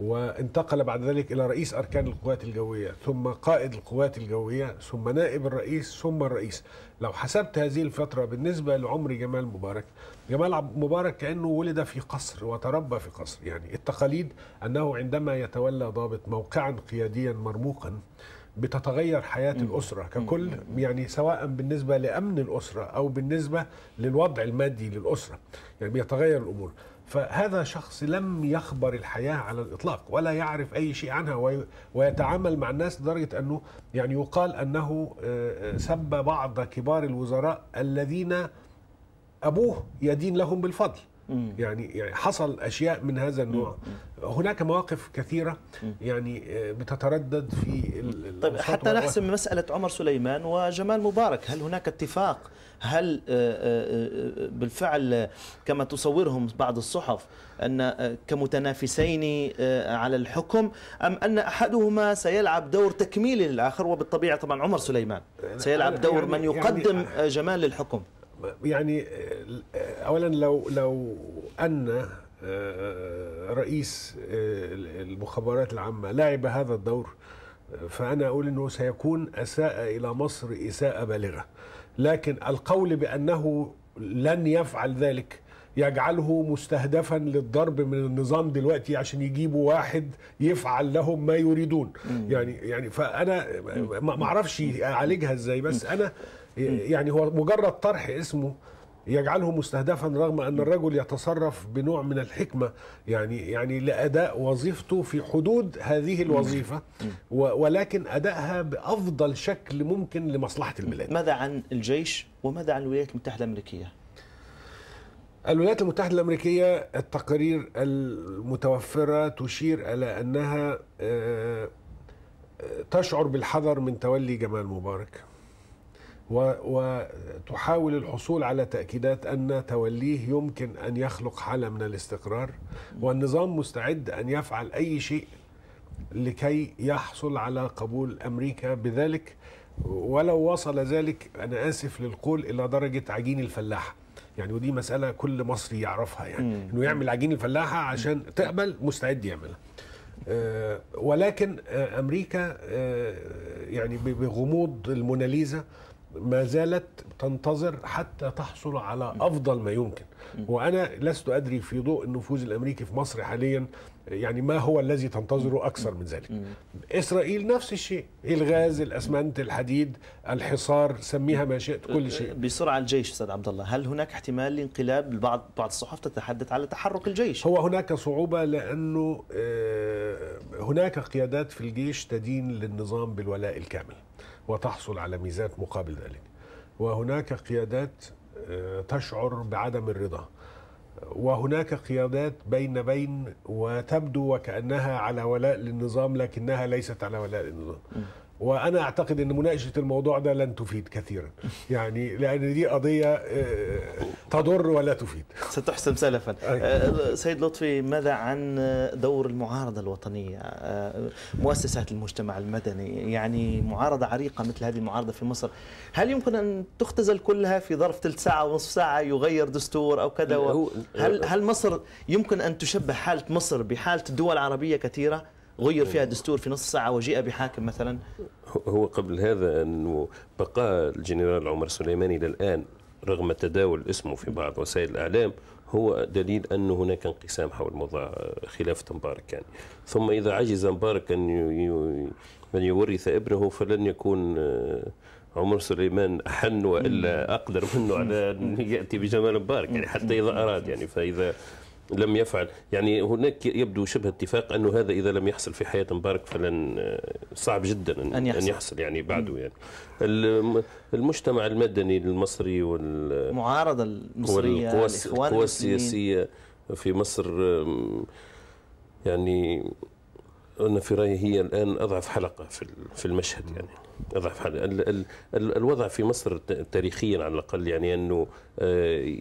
وانتقل بعد ذلك إلى رئيس أركان القوات الجوية ثم قائد القوات الجوية ثم نائب الرئيس ثم الرئيس لو حسبت هذه الفترة بالنسبة لعمر جمال مبارك جمال مبارك كأنه ولد في قصر وتربى في قصر يعني التقاليد أنه عندما يتولى ضابط موقعا قياديا مرموقا بتتغير حياة الأسرة ككل يعني سواء بالنسبة لأمن الأسرة أو بالنسبة للوضع المادي للأسرة يعني بيتغير الأمور فهذا شخص لم يخبر الحياة على الإطلاق ولا يعرف أي شيء عنها ويتعامل مع الناس لدرجة أنه يعني يقال أنه آه، آه، سب بعض كبار الوزراء الذين أبوه يدين لهم بالفضل يعني،, يعني حصل اشياء من هذا النوع هناك مواقف كثيره يعني آه، بتتردد في طيب حتى نحسم مساله عمر سليمان وجمال مبارك هل هناك اتفاق هل آه، آه، آه، بالفعل كما تصورهم بعض الصحف أن كمتنافسين على الحكم أم أن أحدهما سيلعب دور تكميلي للآخر وبالطبيعة طبعا عمر سليمان يعني سيلعب يعني دور من يعني يقدم جمال للحكم يعني أولا لو, لو أن رئيس المخابرات العامة لعب هذا الدور فأنا أقول أنه سيكون أساء إلى مصر إساءة بالغة لكن القول بأنه لن يفعل ذلك يجعله مستهدفا للضرب من النظام دلوقتي عشان يجيبوا واحد يفعل لهم ما يريدون مم. يعني يعني فانا ما اعرفش اعالجها ازاي بس انا يعني هو مجرد طرح اسمه يجعله مستهدفا رغم ان الرجل يتصرف بنوع من الحكمه يعني يعني لاداء وظيفته في حدود هذه الوظيفه ولكن ادائها بافضل شكل ممكن لمصلحه البلاد. ماذا عن الجيش وماذا عن الولايات المتحده الامريكيه؟ الولايات المتحدة الأمريكية التقارير المتوفرة تشير إلى أنها آه، آه، تشعر بالحذر من تولي جمال مبارك وتحاول الحصول على تأكيدات أن توليه يمكن أن يخلق حالة من الاستقرار والنظام مستعد أن يفعل أي شيء لكي يحصل على قبول أمريكا بذلك ولو وصل ذلك أنا آسف للقول إلى درجة عجين الفلاحة يعني ودي مسألة كل مصري يعرفها يعني أنه يعمل عجين الفلاحة عشان تقبل مستعد يعملها آه، ولكن آه، أمريكا آه، يعني بغموض الموناليزا ما زالت تنتظر حتى تحصل على افضل ما يمكن وانا لست ادري في ضوء النفوذ الامريكي في مصر حاليا يعني ما هو الذي تنتظره اكثر من ذلك اسرائيل نفس الشيء الغاز الاسمنت الحديد الحصار سميها ما شئت كل شيء بسرعه الجيش استاذ عبد الله هل هناك احتمال لانقلاب بعض بعض الصحف تتحدث على تحرك الجيش هو هناك صعوبه لانه آه، هناك قيادات في الجيش تدين للنظام بالولاء الكامل وتحصل على ميزات مقابل ذلك وهناك قيادات آه، تشعر بعدم الرضا وهناك قيادات بين بين وتبدو وكأنها على ولاء للنظام لكنها ليست على ولاء للنظام وانا اعتقد ان مناقشه الموضوع ده لن تفيد كثيرا يعني لان دي قضيه آه، تضر ولا تفيد ستحسم سلفا آه، سيد لطفي ماذا عن دور المعارضه الوطنيه آه، مؤسسات المجتمع المدني يعني معارضه عريقه مثل هذه المعارضه في مصر هل يمكن ان تختزل كلها في ظرف ثلث ساعه ونصف ساعه يغير دستور او كذا هل هل مصر يمكن ان تشبه حاله مصر بحاله الدول العربيه كثيره غير فيها إيه. دستور في نص ساعة وجيء بحاكم مثلا هو قبل هذا أنه بقاء الجنرال عمر سليماني إلى الآن رغم تداول اسمه في بعض وسائل الإعلام هو دليل أن هناك انقسام حول موضوع خلافة مبارك يعني ثم إذا عجز مبارك أن أن يورث ابنه فلن يكون آه، عمر سليمان أحن وإلا أقدر منه على أن يأتي بجمال مبارك يعني حتى إذا أراد يعني فإذا لم يفعل يعني هناك يبدو شبه اتفاق أنه هذا إذا لم يحصل في حياة مبارك فلن آه، صعب جدا أن, أن, يحصل. أن يحصل يعني بعده يعني المجتمع المدني المصري والمعارضة المصرية والقوى السياسية في مصر يعني أنا في رأيي هي الآن أضعف حلقة في المشهد يعني ضعف الوضع في مصر تاريخيا على الاقل يعني انه آه،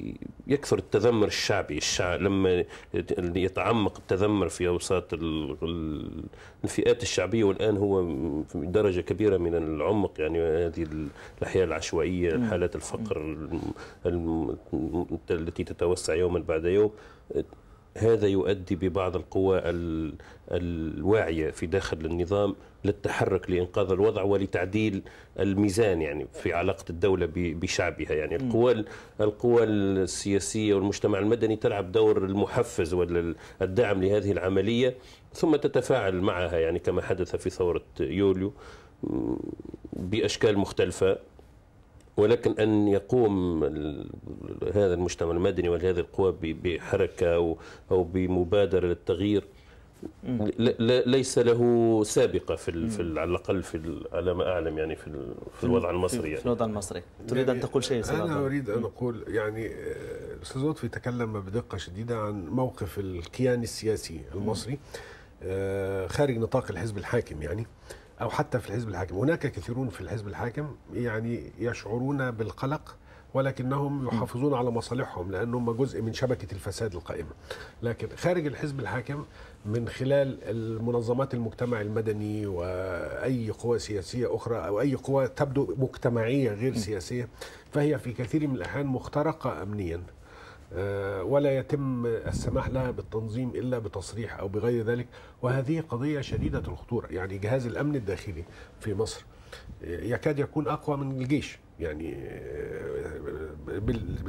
يكثر التذمر الشعبي الشعب لما يتعمق التذمر في اوساط الفئات الشعبيه والان هو درجه كبيره من العمق يعني هذه الاحياء العشوائيه حالات الفقر التي تتوسع يوما بعد يوم هذا يؤدي ببعض القوى الواعية في داخل النظام للتحرك لإنقاذ الوضع ولتعديل الميزان يعني في علاقة الدولة بشعبها يعني القوى القوى السياسية والمجتمع المدني تلعب دور المحفز ولا لهذه العملية ثم تتفاعل معها يعني كما حدث في ثورة يوليو بأشكال مختلفة ولكن ان يقوم هذا المجتمع المدني وهذه القوى بحركه او بمبادره للتغيير ليس له سابقه في في على الاقل في على ما اعلم يعني في, في الوضع المصري يعني. في الوضع المصري يعني تريد ان تقول شيء انا اريد ان اقول يعني الاستاذ آه، لطفي تكلم بدقه شديده عن موقف الكيان السياسي المصري آه، خارج نطاق الحزب الحاكم يعني او حتى في الحزب الحاكم هناك كثيرون في الحزب الحاكم يعني يشعرون بالقلق ولكنهم يحافظون على مصالحهم لانهم جزء من شبكه الفساد القائمه. لكن خارج الحزب الحاكم من خلال المنظمات المجتمع المدني واي قوى سياسيه اخرى او اي قوى تبدو مجتمعيه غير سياسيه فهي في كثير من الاحيان مخترقه امنيا. آه، ولا يتم السماح لها بالتنظيم الا بتصريح او بغير ذلك وهذه قضيه شديده الخطوره يعني جهاز الامن الداخلي في مصر آه، يكاد يكون اقوى من الجيش يعني آه،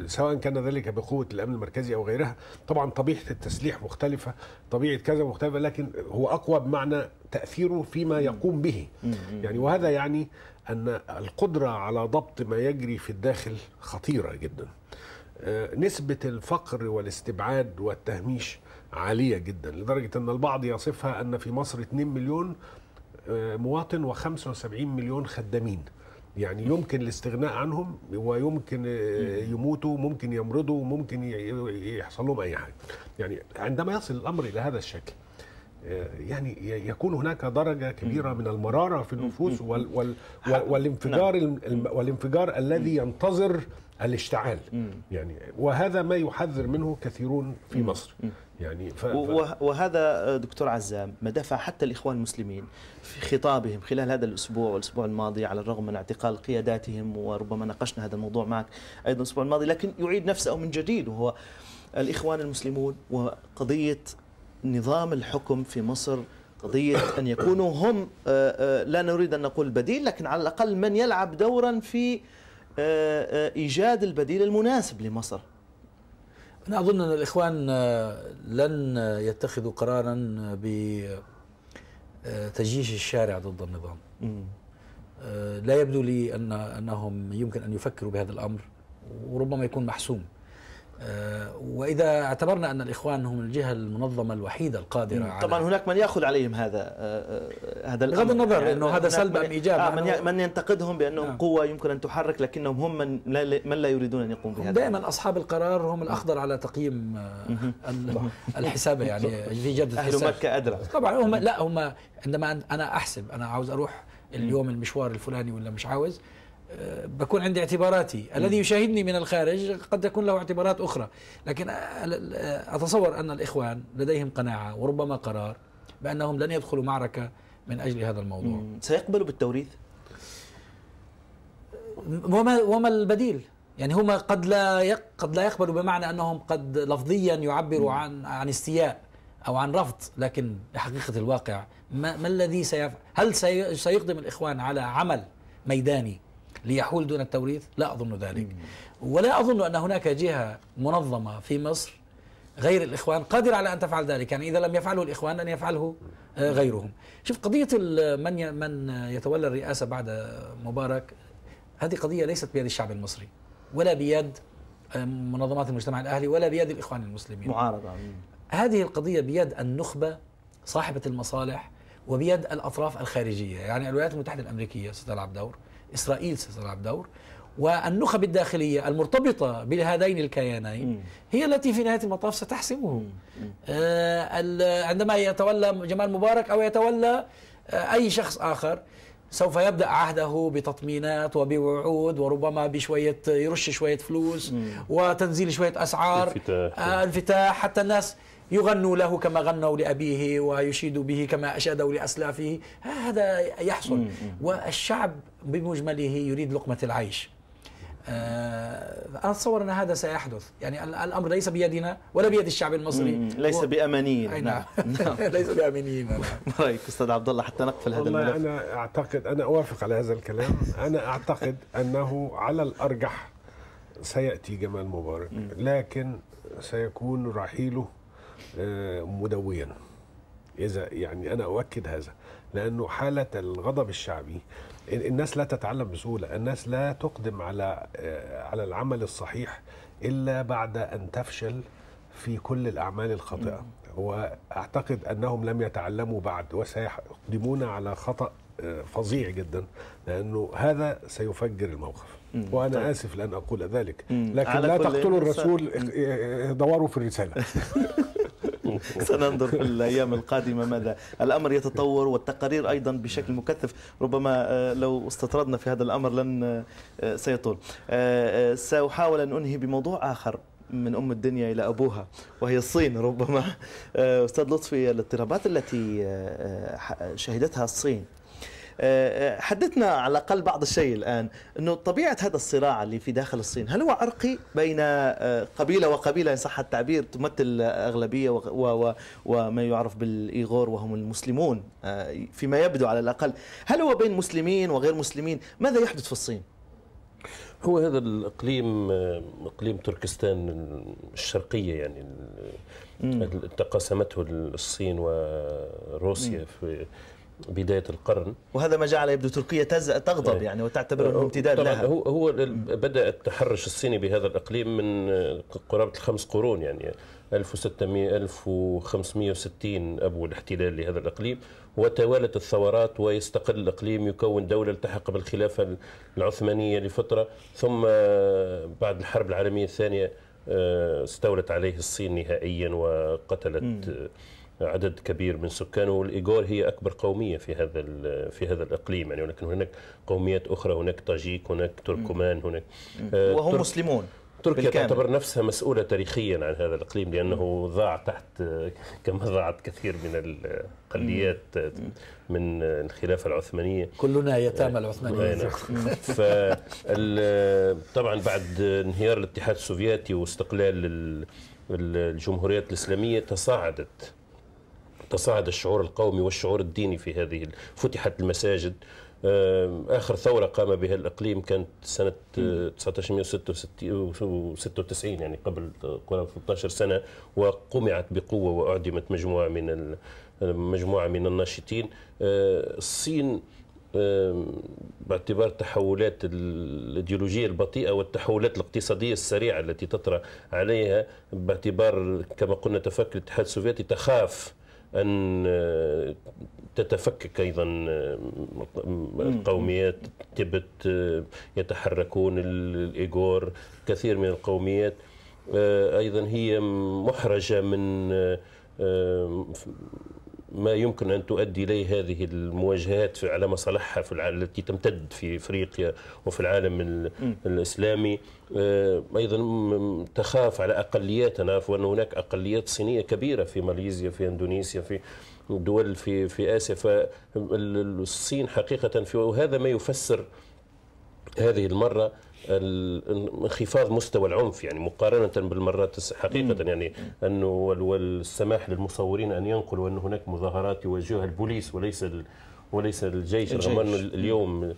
سواء كان ذلك بقوه الامن المركزي او غيرها طبعا طبيعه التسليح مختلفه طبيعه كذا مختلفه لكن هو اقوى بمعنى تاثيره فيما يقوم به يعني وهذا يعني ان القدره على ضبط ما يجري في الداخل خطيره جدا آه، نسبة الفقر والاستبعاد والتهميش عالية جدا لدرجة أن البعض يصفها أن في مصر 2 مليون آه، مواطن و75 مليون خدامين يعني يمكن الاستغناء عنهم ويمكن آه، يموتوا ممكن يمرضوا ممكن يحصل لهم أي حاجة يعني عندما يصل الأمر إلى هذا الشكل يعني يكون هناك درجة كبيرة من المرارة في النفوس وال وال والانفجار نعم. والانفجار الذي ينتظر الاشتعال مم. يعني وهذا ما يحذر منه كثيرون في مم. مصر مم. يعني ف... وهذا دكتور عزام ما دفع حتى الاخوان المسلمين في خطابهم خلال هذا الاسبوع والاسبوع الماضي على الرغم من اعتقال قياداتهم وربما ناقشنا هذا الموضوع معك ايضا الاسبوع الماضي لكن يعيد نفسه من جديد وهو الاخوان المسلمون وقضيه نظام الحكم في مصر قضية أن يكونوا هم آه، آه، لا نريد أن نقول بديل لكن على الأقل من يلعب دورا في آه، آه، إيجاد البديل المناسب لمصر أنا أظن أن الإخوان آه، لن يتخذوا قرارا بتجيش الشارع ضد النظام لا يبدو لي أن أنهم يمكن أن يفكروا بهذا الأمر وربما يكون محسوم آه، وإذا اعتبرنا أن الإخوان هم الجهة المنظمة الوحيدة القادرة على طبعا هناك من يأخذ عليهم هذا آه، آه، هذا بغض النظر يعني أنه هذا سلب أم إيجاب آه من, من ينتقدهم بأنهم آه قوة يمكن أن تحرك لكنهم هم من لا, من لا يريدون أن يقوموا بهذا دائما أصحاب القرار هم الأخضر على تقييم الحساب يعني في جدة أهل مكة أدرى طبعا هم لا هم عندما أنا أحسب أنا عاوز أروح اليوم المشوار الفلاني ولا مش عاوز آه، بكون عندي اعتباراتي م. الذي يشاهدني من الخارج قد تكون له اعتبارات أخرى لكن آه، آه، أتصور أن الإخوان لديهم قناعة وربما قرار بأنهم لن يدخلوا معركة من أجل هذا الموضوع م. سيقبلوا بالتوريث؟ وما, وما البديل؟ يعني هم قد لا قد لا يقبلوا بمعنى انهم قد لفظيا يعبروا عن عن استياء او عن رفض لكن بحقيقه الواقع ما, ما الذي سيفعل؟ هل سيقدم الاخوان على عمل ميداني ليحول دون التوريث لا أظن ذلك ولا أظن أن هناك جهة منظمة في مصر غير الإخوان قادرة على أن تفعل ذلك يعني إذا لم يفعله الإخوان أن يفعله آه، غيرهم شوف قضية من من يتولى الرئاسة بعد مبارك هذه قضية ليست بيد الشعب المصري ولا بيد آه، منظمات المجتمع الأهلي ولا بيد الإخوان المسلمين معارضة هذه القضية بيد النخبة صاحبة المصالح وبيد الأطراف الخارجية يعني الولايات المتحدة الأمريكية ستلعب دور إسرائيل ستلعب دور والنخب الداخلية المرتبطة بهذين الكيانين هي التي في نهاية المطاف ستحسمه آه، عندما يتولى جمال مبارك أو يتولى آه، أي شخص آخر سوف يبدا عهده بتطمينات وبوعود وربما بشويه يرش شويه فلوس وتنزيل شويه اسعار انفتاح آه، انفتاح حتى الناس يغنوا له كما غنوا لابيه ويشيدوا به كما اشادوا لاسلافه هذا يحصل والشعب بمجمله يريد لقمة العيش آه، أنا أتصور أن هذا سيحدث يعني الأمر ليس بيدنا ولا بيد الشعب المصري ليس و... بأمانينا نعم, نعم. نعم. ليس بأمانينا ما نعم. رأيك طيب، أستاذ عبد الله حتى نقفل هذا الملف أنا أعتقد أنا أوافق على هذا الكلام أنا أعتقد أنه على الأرجح سيأتي جمال مبارك لكن سيكون رحيله آه، مدويا إذا يعني أنا أؤكد هذا لأنه حالة الغضب الشعبي الناس لا تتعلم بسهوله الناس لا تقدم على آه، على العمل الصحيح الا بعد ان تفشل في كل الاعمال الخاطئه واعتقد انهم لم يتعلموا بعد وسيقدمون على خطا آه، فظيع جدا لانه هذا سيفجر الموقف وانا طيب. اسف لان اقول ذلك لكن لا تقتلوا الرسول دوروا في الرساله سننظر في الأيام القادمة ماذا الأمر يتطور والتقارير أيضا بشكل مكثف ربما آه، لو استطردنا في هذا الأمر لن آه، سيطول آه، سأحاول أن أنهي بموضوع آخر من ام الدنيا الى ابوها وهي الصين ربما استاذ لطفي الاضطرابات التي شهدتها الصين حدثنا على الاقل بعض الشيء الان انه طبيعه هذا الصراع اللي في داخل الصين هل هو عرقي بين آه، قبيله وقبيله ان صح التعبير تمثل اغلبيه وما يعرف بالايغور وهم المسلمون آه، فيما يبدو على الاقل هل هو بين مسلمين وغير مسلمين ماذا يحدث في الصين هو هذا الاقليم آه، اقليم تركستان الشرقيه يعني تقاسمته الصين وروسيا في بدايه القرن وهذا ما جعل يبدو تركيا تغضب طيب. يعني وتعتبر أنه امتداد لها هو هو بدا التحرش الصيني بهذا الاقليم من آه، قرابه الخمس قرون يعني 1600 1560 ابو الاحتلال لهذا الاقليم وتوالت الثورات ويستقل الاقليم يكون دوله التحق بالخلافه العثمانيه لفتره ثم آه، بعد الحرب العالميه الثانيه آه، استولت عليه الصين نهائيا وقتلت م. عدد كبير من سكانه والايغور هي اكبر قوميه في هذا في هذا الاقليم يعني ولكن هناك قوميات اخرى هناك طاجيك هناك تركمان هناك آه وهم ترك مسلمون تركيا بالكامل. تعتبر نفسها مسؤولة تاريخيا عن هذا الإقليم لأنه ضاع تحت كما ضاعت كثير من الأقليات آه، من الخلافة العثمانية كلنا يتامى العثمانية آه، نعم. طبعا بعد انهيار الاتحاد السوفيتي واستقلال الجمهوريات الإسلامية تصاعدت تصاعد الشعور القومي والشعور الديني في هذه فتحت المساجد اخر ثوره قام بها الاقليم كانت سنه 1996 آه، يعني قبل 13 آه، سنه وقمعت بقوه واعدمت مجموعه من مجموعه من الناشطين آه، الصين باعتبار تحولات الايديولوجيه البطيئه والتحولات الاقتصاديه السريعه التي تطرا عليها باعتبار كما قلنا تفكر الاتحاد السوفيتي تخاف أن آه، تتفكك أيضا القوميات آه، تبت آه، يتحركون الإيغور كثير من القوميات أيضا هي محرجة من ما يمكن أن تؤدي إليه هذه المواجهات على مصالحها في العالم التي تمتد في إفريقيا وفي العالم الإسلامي آه، أيضا تخاف على أقليات أنا أعرف أن هناك أقليات صينية كبيرة في ماليزيا في أندونيسيا في دول في في آسيا فالصين حقيقة في وهذا ما يفسر هذه المرة انخفاض مستوى العنف يعني مقارنه بالمرات حقيقه يعني انه والسماح للمصورين ان ينقلوا ان هناك مظاهرات يواجهها البوليس وليس وليس الجيش, الجيش. رغم انه اليوم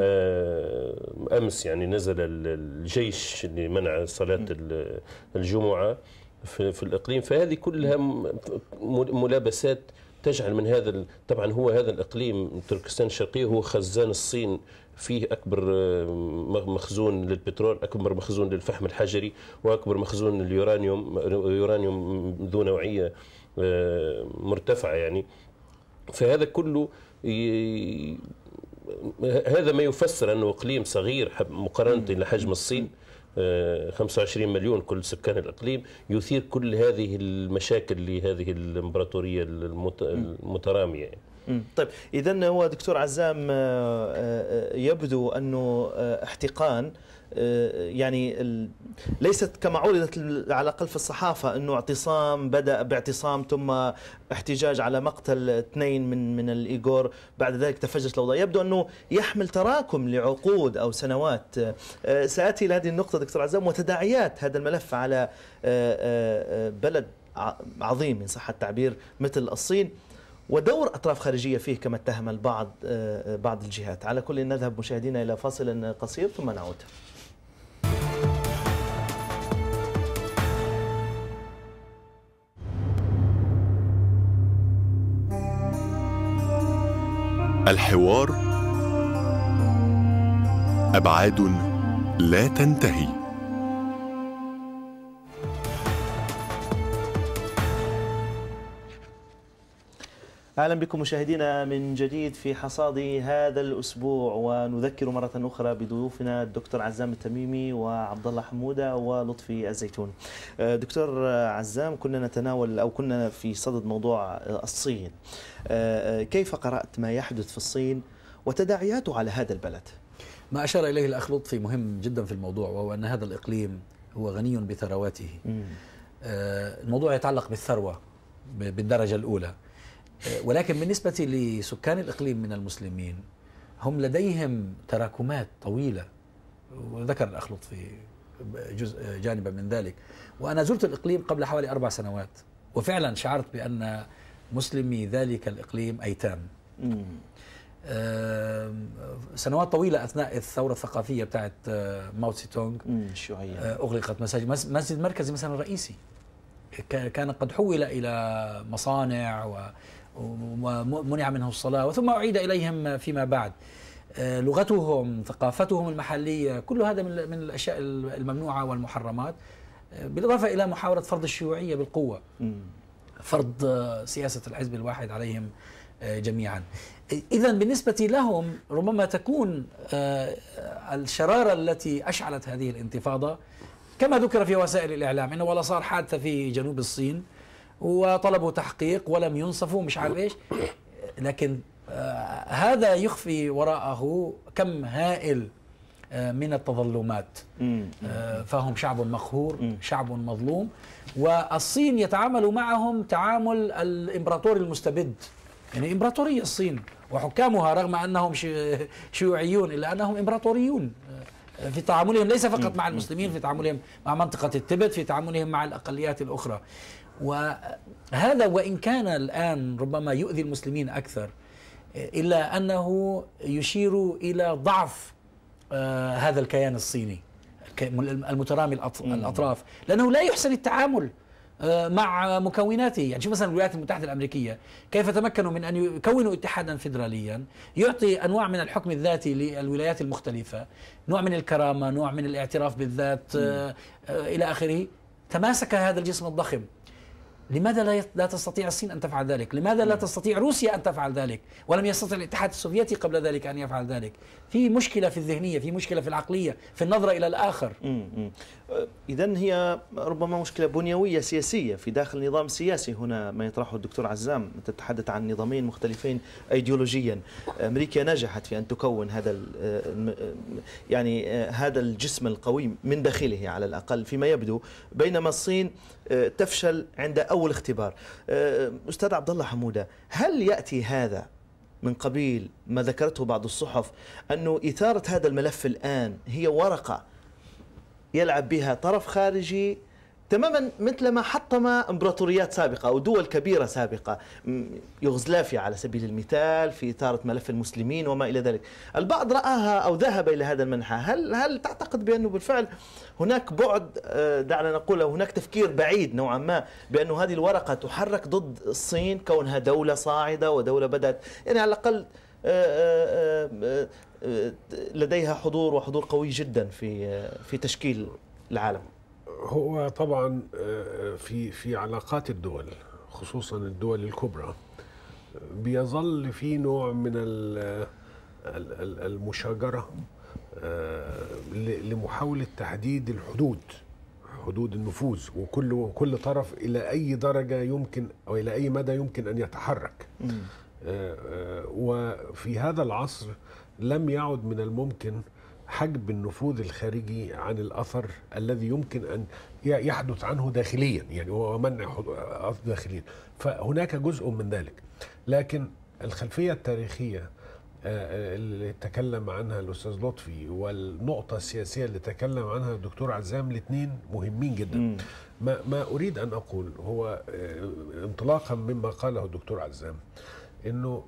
آه، امس يعني نزل الجيش لمنع صلاه الجمعه في, في الاقليم فهذه كلها ملابسات تجعل من هذا طبعا هو هذا الاقليم تركستان الشرقيه هو خزان الصين فيه اكبر آه، مخزون للبترول اكبر مخزون للفحم الحجري واكبر مخزون لليورانيوم يورانيوم ذو نوعيه آه، مرتفعه يعني فهذا كله هذا ما يفسر انه اقليم صغير مقارنه لحجم الصين 25 آه، مليون كل سكان الاقليم يثير كل هذه المشاكل لهذه الامبراطوريه المتراميه يعني. طيب اذا هو دكتور عزام آه، آه، يبدو انه آه، احتقان يعني ليست كما عرضت على الاقل في الصحافه انه اعتصام بدا باعتصام ثم احتجاج على مقتل اثنين من من الايغور بعد ذلك تفجرت الاوضاع يبدو انه يحمل تراكم لعقود او سنوات ساتي الى هذه النقطه دكتور عزام وتداعيات هذا الملف على بلد عظيم ان صح التعبير مثل الصين ودور أطراف خارجية فيه كما اتهم البعض آه، آه، بعض الجهات على كل نذهب مشاهدينا إلى فاصل قصير ثم نعود الحوار أبعاد لا تنتهي اهلا بكم مشاهدينا من جديد في حصاد هذا الاسبوع ونذكر مره اخرى بضيوفنا الدكتور عزام التميمي وعبد الله حموده ولطفي الزيتون. آه، دكتور عزام كنا نتناول او كنا في صدد موضوع آه، الصين. آه، كيف قرات ما يحدث في الصين وتداعياته على هذا البلد؟ ما اشار اليه الاخ لطفي مهم جدا في الموضوع وهو ان هذا الاقليم هو غني بثرواته. الموضوع يتعلق بالثروه بالدرجه الاولى. ولكن بالنسبة لسكان الإقليم من المسلمين هم لديهم تراكمات طويلة وذكر الأخ لطفي جزء جانبا من ذلك وأنا زرت الإقليم قبل حوالي أربع سنوات وفعلا شعرت بأن مسلمي ذلك الإقليم أيتام سنوات طويلة أثناء الثورة الثقافية بتاعت آه، ماو تسي تونغ آه، أغلقت مساجد مسجد مركزي مثلا رئيسي كان قد حول إلى مصانع و ومنع منه الصلاة وثم أعيد إليهم فيما بعد آه، لغتهم ثقافتهم المحلية كل هذا من الأشياء الممنوعة والمحرمات آه، بالإضافة إلى محاولة فرض الشيوعية بالقوة فرض آه، سياسة الحزب الواحد عليهم جميعا إذا بالنسبة لهم ربما تكون الشرارة التي أشعلت هذه الانتفاضة كما ذكر في وسائل الإعلام إنه والله صار حادثة في جنوب الصين وطلبوا تحقيق ولم ينصفوا مش عارف ايش لكن آه، هذا يخفي وراءه كم هائل آه، من التظلمات آه، فهم شعب مقهور شعب مظلوم والصين يتعامل معهم تعامل الامبراطور المستبد يعني امبراطورية الصين وحكامها رغم انهم شيوعيون الا انهم امبراطوريون في تعاملهم ليس فقط مع المسلمين في تعاملهم مع منطقة التبت في تعاملهم مع الأقليات الأخرى وهذا وإن كان الآن ربما يؤذي المسلمين أكثر إلا أنه يشير إلى ضعف آه، هذا الكيان الصيني المترامي الأطراف لأنه لا يحسن التعامل آه، مع مكوناته يعني شوف مثلا الولايات المتحدة الأمريكية كيف تمكنوا من أن يكونوا اتحادا فيدراليا يعطي أنواع من الحكم الذاتي للولايات المختلفة نوع من الكرامة نوع من الاعتراف بالذات آه، إلى آخره تماسك هذا الجسم الضخم لماذا لا لا تستطيع الصين أن تفعل ذلك لماذا لا تستطيع روسيا أن تفعل ذلك ولم يستطع الاتحاد السوفيتي قبل ذلك أن يفعل ذلك في مشكلة في الذهنية في مشكلة في العقلية في النظرة إلى الآخر أه، إذا هي ربما مشكلة بنيوية سياسية في داخل النظام السياسي هنا ما يطرحه الدكتور عزام تتحدث عن نظامين مختلفين أيديولوجيا أه، أمريكا نجحت في أن تكون هذا أه، يعني هذا الجسم القوي من داخله على الأقل فيما يبدو بينما الصين آه، تفشل عند أول اختبار آه، أستاذ عبد الله حمودة هل يأتي هذا من قبيل ما ذكرته بعض الصحف أنه إثارة هذا الملف الآن هي ورقة يلعب بها طرف خارجي تماما مثل ما حطم امبراطوريات سابقة أو دول كبيرة سابقة يوغسلافيا على سبيل المثال في إثارة ملف المسلمين وما إلى ذلك البعض رآها أو ذهب إلى هذا المنحى هل, هل تعتقد بأنه بالفعل هناك بعد آه، دعنا نقول هناك تفكير بعيد نوعا ما بأنه هذه الورقة تحرك ضد الصين كونها دولة صاعدة ودولة بدأت يعني على الأقل آه، آه، لديها حضور وحضور قوي جدا في في تشكيل العالم هو طبعا آه، في في علاقات الدول خصوصا الدول الكبرى بيظل في نوع من المشاجره آه، لمحاوله تحديد الحدود حدود النفوذ وكل وكل طرف الى اي درجه يمكن او الى اي مدى يمكن ان يتحرك آه، وفي هذا العصر لم يعد من الممكن حجب النفوذ الخارجي عن الاثر الذي يمكن ان يحدث عنه داخليا يعني هو منع داخليا فهناك جزء من ذلك لكن الخلفيه التاريخيه آه، آه، اللي تكلم عنها الاستاذ لطفي والنقطه السياسيه اللي تكلم عنها الدكتور عزام الاثنين مهمين جدا ما ما اريد ان اقول هو آه، انطلاقا مما قاله الدكتور عزام انه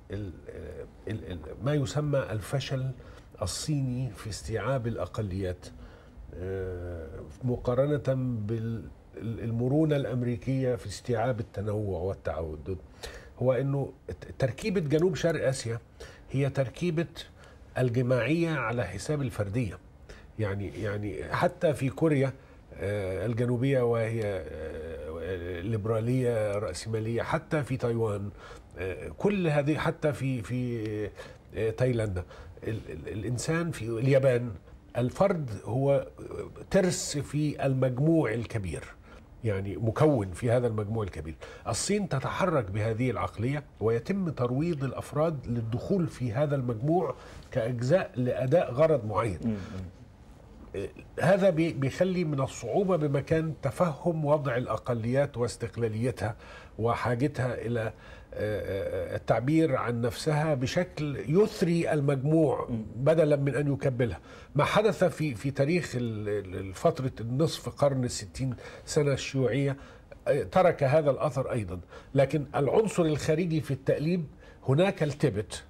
ما يسمى الفشل الصيني في استيعاب الأقليات آه، مقارنة بالمرونة الأمريكية في استيعاب التنوع والتعدد هو أنه تركيبة جنوب شرق آسيا هي تركيبة الجماعية على حساب الفردية يعني يعني حتى في كوريا آه، الجنوبية وهي آه، ليبرالية رأسمالية حتى في تايوان كل هذه حتى في في تايلاند الانسان في اليابان الفرد هو ترس في المجموع الكبير يعني مكون في هذا المجموع الكبير الصين تتحرك بهذه العقلية ويتم ترويض الأفراد للدخول في هذا المجموع كأجزاء لأداء غرض معين هذا بيخلي من الصعوبة بمكان تفهم وضع الأقليات واستقلاليتها وحاجتها إلى آه، آه، التعبير عن نفسها بشكل يثري المجموع بدلا من أن يكبلها ما حدث في, في تاريخ فترة النصف قرن الستين سنة الشيوعية آه، ترك هذا الأثر أيضا لكن العنصر الخارجي في التأليب هناك التبت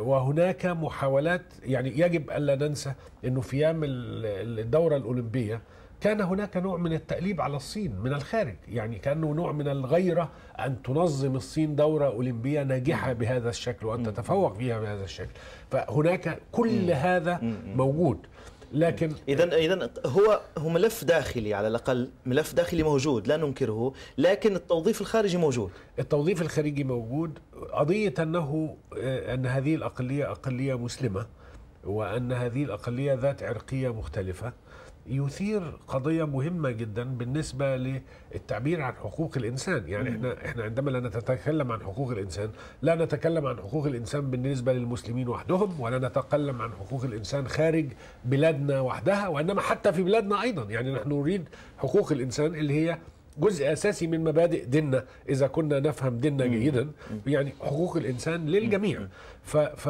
وهناك محاولات يعني يجب الا ننسى انه في ايام الدوره الاولمبيه كان هناك نوع من التأليب على الصين من الخارج يعني كأنه نوع من الغيرة أن تنظم الصين دورة أولمبية ناجحة بهذا الشكل وأن تتفوق فيها بهذا الشكل فهناك كل هذا موجود لكن اذا اذا هو هو ملف داخلي على الاقل ملف داخلي موجود لا ننكره لكن التوظيف الخارجي موجود التوظيف الخارجي موجود قضيه انه آه، ان هذه الاقليه اقليه مسلمه وان هذه الاقليه ذات عرقيه مختلفه يثير قضية مهمة جدا بالنسبة للتعبير عن حقوق الإنسان يعني احنا احنا عندما لا نتكلم عن حقوق الإنسان لا نتكلم عن حقوق الإنسان بالنسبة للمسلمين وحدهم ولا نتكلم عن حقوق الإنسان خارج بلادنا وحدها وإنما حتى في بلادنا أيضا يعني نحن نريد حقوق الإنسان اللي هي جزء اساسي من مبادئ ديننا اذا كنا نفهم ديننا جيدا يعني حقوق الانسان للجميع ف, ف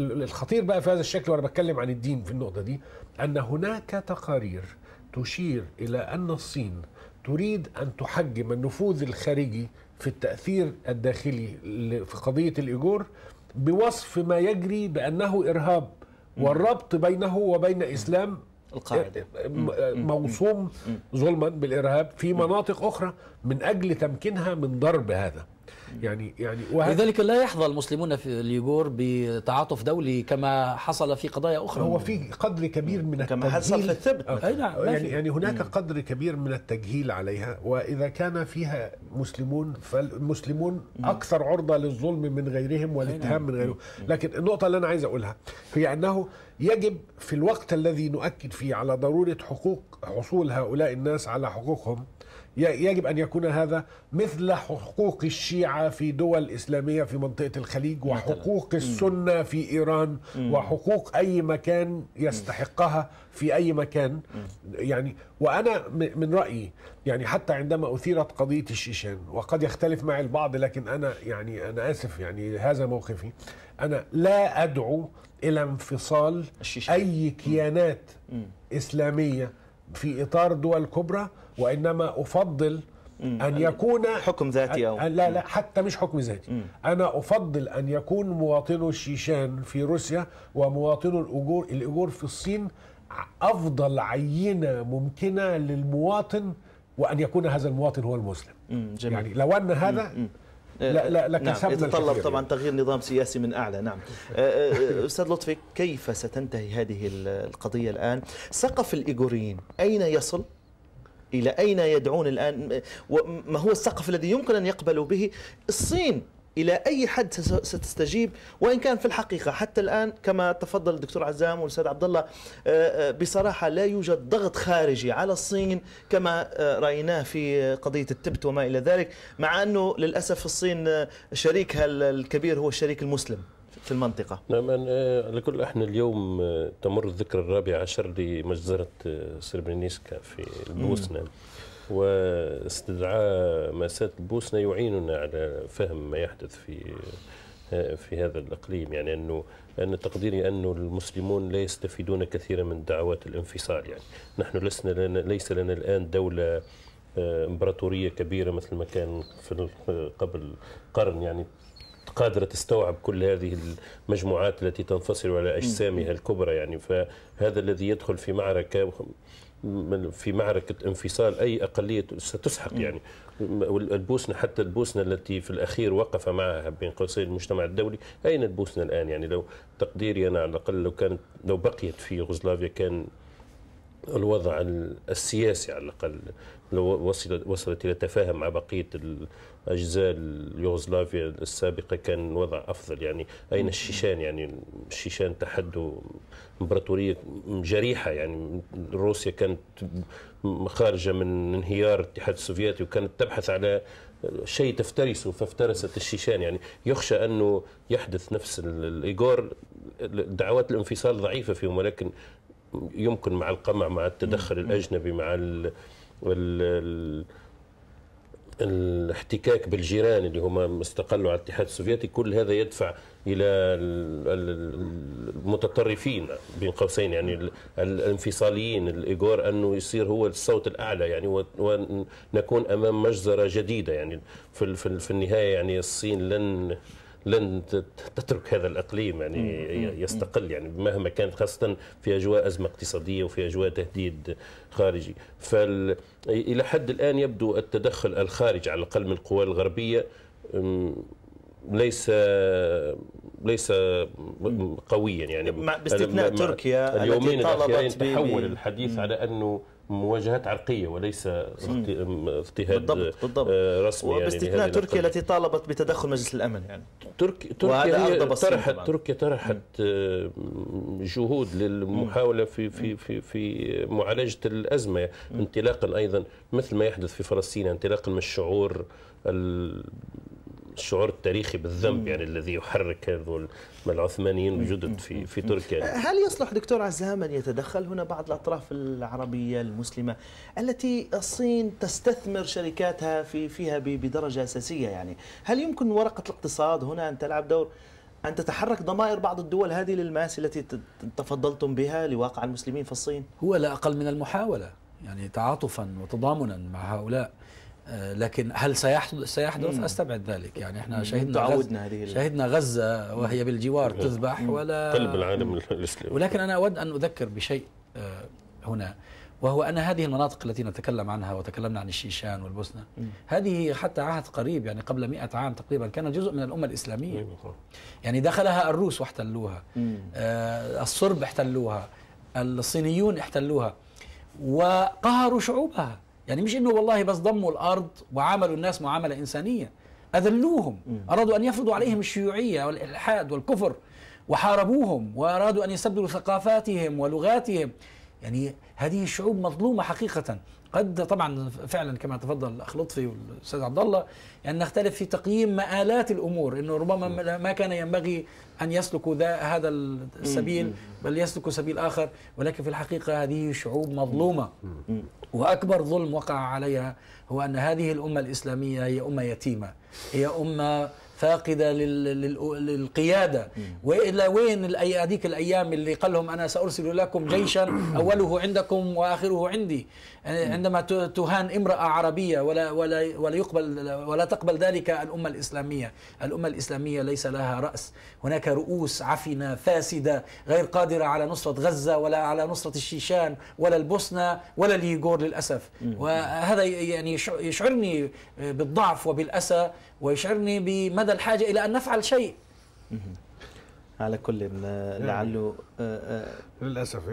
الخطير بقى في هذا الشكل وانا بتكلم عن الدين في النقطه دي ان هناك تقارير تشير الى ان الصين تريد ان تحجم النفوذ الخارجي في التاثير الداخلي في قضيه الايجور بوصف ما يجري بانه ارهاب والربط بينه وبين اسلام القاعده موصوم ظلما بالارهاب في مناطق اخرى من اجل تمكينها من ضرب هذا يعني يعني لذلك لا يحظى المسلمون في اليغور بتعاطف دولي كما حصل في قضايا اخرى هو في قدر كبير من كما حصل في الثبت أي نعم يعني يعني هناك قدر كبير من التجهيل عليها واذا كان فيها مسلمون فالمسلمون اكثر عرضه للظلم من غيرهم والاتهام نعم. من غيرهم لكن النقطه اللي انا عايز اقولها هي انه يجب في الوقت الذي نؤكد فيه على ضروره حقوق حصول هؤلاء الناس على حقوقهم يجب أن يكون هذا مثل حقوق الشيعة في دول إسلامية في منطقة الخليج وحقوق السنة في إيران وحقوق أي مكان يستحقها في أي مكان يعني وأنا من رأيي يعني حتى عندما أثيرت قضية الشيشان وقد يختلف معي البعض لكن أنا يعني أنا آسف يعني هذا موقفي أنا لا أدعو إلى انفصال الشيشان. أي كيانات إسلامية في إطار دول كبرى وانما افضل ان يعني يكون حكم ذاتي او لا لا حتى مش حكم ذاتي انا افضل ان يكون مواطن الشيشان في روسيا ومواطن الاجور الاجور في الصين افضل عينه ممكنه للمواطن وان يكون هذا المواطن هو المسلم جميل. يعني لو ان هذا لا لا آه، نعم يتطلب طبعا تغيير نظام سياسي من اعلى نعم آه، آه، استاذ لطفي كيف ستنتهي هذه القضيه الان سقف الايغوريين اين يصل إلى أين يدعون الآن ما هو السقف الذي يمكن أن يقبلوا به الصين إلى أي حد ستستجيب وإن كان في الحقيقة حتى الآن كما تفضل الدكتور عزام والأستاذ عبد الله آه، آه، بصراحة لا يوجد ضغط خارجي على الصين كما آه، رأيناه في قضية التبت وما إلى ذلك مع أنه للأسف الصين شريكها الكبير هو الشريك المسلم في المنطقة نعم آه، على كل احنا اليوم آه، تمر الذكرى الرابعة عشر لمجزرة آه، سربرينيسكا في البوسنة واستدعاء مأساة البوسنة يعيننا على فهم ما يحدث في في هذا الإقليم يعني أنه أن تقديري أن المسلمون لا يستفيدون كثيرا من دعوات الانفصال يعني نحن لسنا لنا ليس لنا الآن دولة امبراطوريه كبيره مثل ما كان في قبل قرن يعني قادرة تستوعب كل هذه المجموعات التي تنفصل على أجسامها الكبرى يعني فهذا الذي يدخل في معركة في معركة انفصال أي أقلية ستسحق يعني البوسنة حتى البوسنة التي في الأخير وقف معها بين قوسين المجتمع الدولي أين البوسنة الآن يعني لو تقديري أنا على الأقل لو كانت لو بقيت في يوغوسلافيا كان الوضع السياسي على الأقل لو وصلت وصلت إلى تفاهم مع بقية اجزاء اليوغوسلافيا السابقه كان وضع افضل يعني اين الشيشان يعني الشيشان تحدوا امبراطوريه جريحه يعني روسيا كانت خارجه من انهيار الاتحاد السوفيتي وكانت تبحث على شيء تفترسه فافترست الشيشان يعني يخشى انه يحدث نفس الايغور دعوات الانفصال ضعيفه فيهم ولكن يمكن مع القمع مع التدخل الاجنبي مع ال الاحتكاك بالجيران اللي هما استقلوا على الاتحاد السوفيتي كل هذا يدفع الى المتطرفين بين قوسين يعني الانفصاليين الايغور انه يصير هو الصوت الاعلى يعني ونكون امام مجزره جديده يعني في في النهايه يعني الصين لن لن تترك هذا الاقليم يعني يستقل يعني مهما كانت خاصه في اجواء ازمه اقتصاديه وفي اجواء تهديد خارجي فال الى حد الان يبدو التدخل الخارجي على الاقل من القوى الغربيه ليس ليس قويا يعني باستثناء تركيا اليومين الاخيرين تحول الحديث على انه مواجهات عرقيه وليس اضطهاد بالضبط بالضبط آه، رسمي وباستثناء يعني تركيا التي طالبت بتدخل مجلس الامن يعني تركيا تركيا طرحت طبعا. تركيا طرحت آه، جهود للمحاوله في في في في معالجه الازمه انطلاقا ايضا مثل ما يحدث في فلسطين انطلاقا من الشعور الشعور التاريخي بالذنب يعني الذي يحرك هذول العثمانيين الجدد في في تركيا هل يصلح دكتور عزام ان يتدخل هنا بعض الاطراف العربيه المسلمه التي الصين تستثمر شركاتها في فيها بدرجه اساسيه يعني هل يمكن ورقه الاقتصاد هنا ان تلعب دور أن تتحرك ضمائر بعض الدول هذه للماس التي تفضلتم بها لواقع المسلمين في الصين؟ هو لا أقل من المحاولة يعني تعاطفا وتضامنا مع هؤلاء لكن هل سيحدث سيحدث استبعد ذلك يعني احنا شهدنا تعودنا هذه شهدنا غزه وهي بالجوار تذبح ولا قلب العالم الاسلامي ولكن انا اود ان اذكر بشيء آه، هنا وهو أن هذه المناطق التي نتكلم عنها وتكلمنا عن الشيشان والبوسنة هذه حتى عهد قريب يعني قبل مئة عام تقريبا كان جزء من الأمة الإسلامية أيوة، يعني دخلها الروس واحتلوها آه الصرب احتلوها الصينيون احتلوها وقهروا شعوبها يعني مش انه والله بس ضموا الارض وعاملوا الناس معامله انسانيه اذلوهم ارادوا ان يفرضوا عليهم الشيوعيه والالحاد والكفر وحاربوهم وارادوا ان يستبدلوا ثقافاتهم ولغاتهم يعني هذه الشعوب مظلومه حقيقه قد طبعا فعلا كما تفضل الاخ لطفي والاستاذ عبد الله يعني نختلف في تقييم مآلات الامور انه ربما ما كان ينبغي ان يسلكوا ذا هذا السبيل بل يسلكوا سبيل اخر ولكن في الحقيقه هذه شعوب مظلومه وأكبر ظلم وقع عليها هو أن هذه الأمة الإسلامية هي أمة يتيمة هي أمة فاقدة للقيادة وإلى وين هذيك الأيام اللي قال لهم أنا سأرسل لكم جيشا أوله عندكم وآخره عندي يعني عندما تهان امرأة عربية ولا ولا ولا يقبل ولا تقبل ذلك الأمة الإسلامية، الأمة الإسلامية ليس لها رأس، هناك رؤوس عفنة فاسدة غير قادرة على نصرة غزة ولا على نصرة الشيشان ولا البوسنة ولا اليغور للأسف، وهذا يعني يشعرني بالضعف وبالأسى ويشعرني بمدى الحاجة إلى أن نفعل شيء. على كل لعله آه، آه، للاسف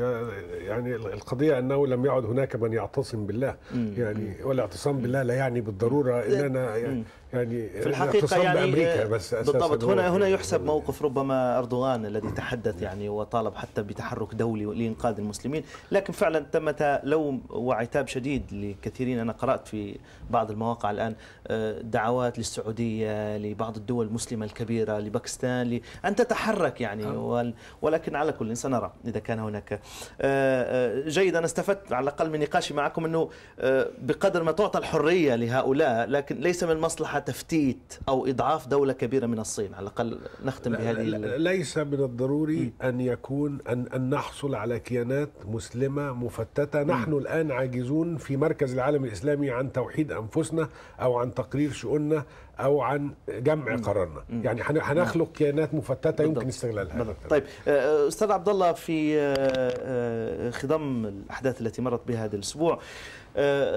يعني القضيه انه لم يعد هناك من يعتصم بالله يعني والاعتصام بالله لا يعني بالضروره اننا يعني-, يعني في الحقيقه يعني بأمريكا آه، بس بالضبط هنا هنا يعني يحسب يعني موقف ربما اردوغان الذي تحدث يعني وطالب حتى بتحرك دولي لانقاذ المسلمين لكن فعلا تمت لوم وعتاب شديد لكثيرين انا قرات في بعض المواقع الان آه، دعوات للسعوديه لبعض الدول المسلمه الكبيره لباكستان لان تتحرك يعني نعم. ولكن على كل سنرى اذا كان كان هناك آه، آه، جيد أنا استفدت على الأقل من نقاشي معكم أنه آه، بقدر ما تعطى الحرية لهؤلاء لكن ليس من المصلحة تفتيت أو إضعاف دولة كبيرة من الصين على الأقل نختم لا بهذه لا ليس من الضروري م. أن يكون أن, أن نحصل على كيانات مسلمة مفتتة م. نحن الآن عاجزون في مركز العالم الإسلامي عن توحيد أنفسنا أو عن تقرير شؤوننا او عن جمع قرارنا يعني هنخلق نعم. كيانات مفتته يمكن استغلالها طيب آه، آه، استاذ عبد الله في آه، خضم الاحداث التي مرت بها هذا الاسبوع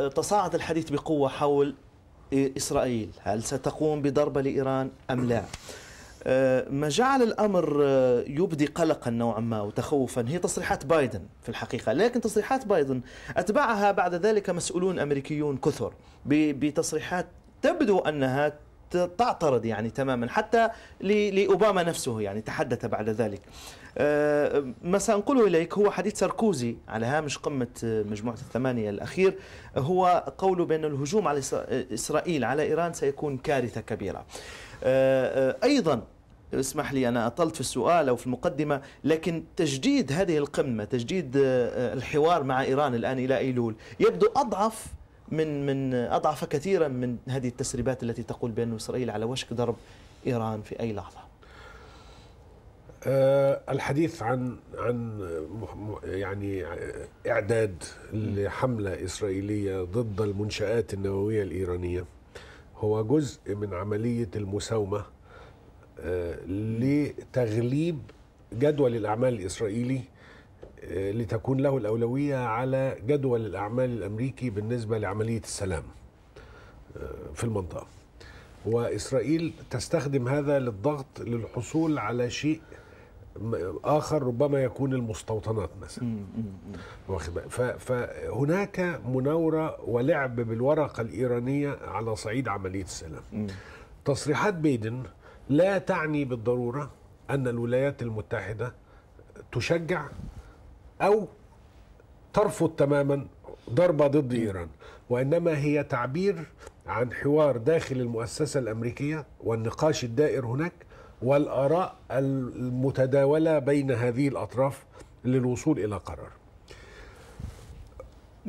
تصاعد الحديث بقوه حول اسرائيل هل ستقوم بضربه لايران ام لا ما جعل الامر يبدي قلقا نوعا ما وتخوفا هي تصريحات بايدن في الحقيقه، لكن تصريحات بايدن اتبعها بعد ذلك مسؤولون امريكيون كثر بتصريحات تبدو انها تعترض يعني تماما حتى لأوباما نفسه يعني تحدث بعد ذلك آه، ما سأنقله إليك هو حديث ساركوزي على هامش قمة آه، مجموعة الثمانية الأخير هو قوله بأن الهجوم على إسرائيل على إيران سيكون كارثة كبيرة آه، أيضا اسمح لي أنا أطلت في السؤال أو في المقدمة لكن تجديد هذه القمة تجديد الحوار مع إيران الآن إلى أيلول يبدو أضعف من من اضعف كثيرا من هذه التسريبات التي تقول بان اسرائيل على وشك ضرب ايران في اي لحظه. آه، الحديث عن عن يعني اعداد لحمله اسرائيليه ضد المنشات النوويه الايرانيه هو جزء من عمليه المساومه آه، لتغليب جدول الاعمال الاسرائيلي آه، لتكون له الأولوية على جدول الأعمال الأمريكي بالنسبة لعملية السلام آه، في المنطقة وإسرائيل تستخدم هذا للضغط للحصول على شيء آخر ربما يكون المستوطنات مثلا فهناك مناورة ولعب بالورقة الإيرانية على صعيد عملية السلام تصريحات بيدن لا تعني بالضرورة أن الولايات المتحدة تشجع أو ترفض تماما ضربة ضد إيران وإنما هي تعبير عن حوار داخل المؤسسة الأمريكية والنقاش الدائر هناك والآراء المتداولة بين هذه الأطراف للوصول إلى قرار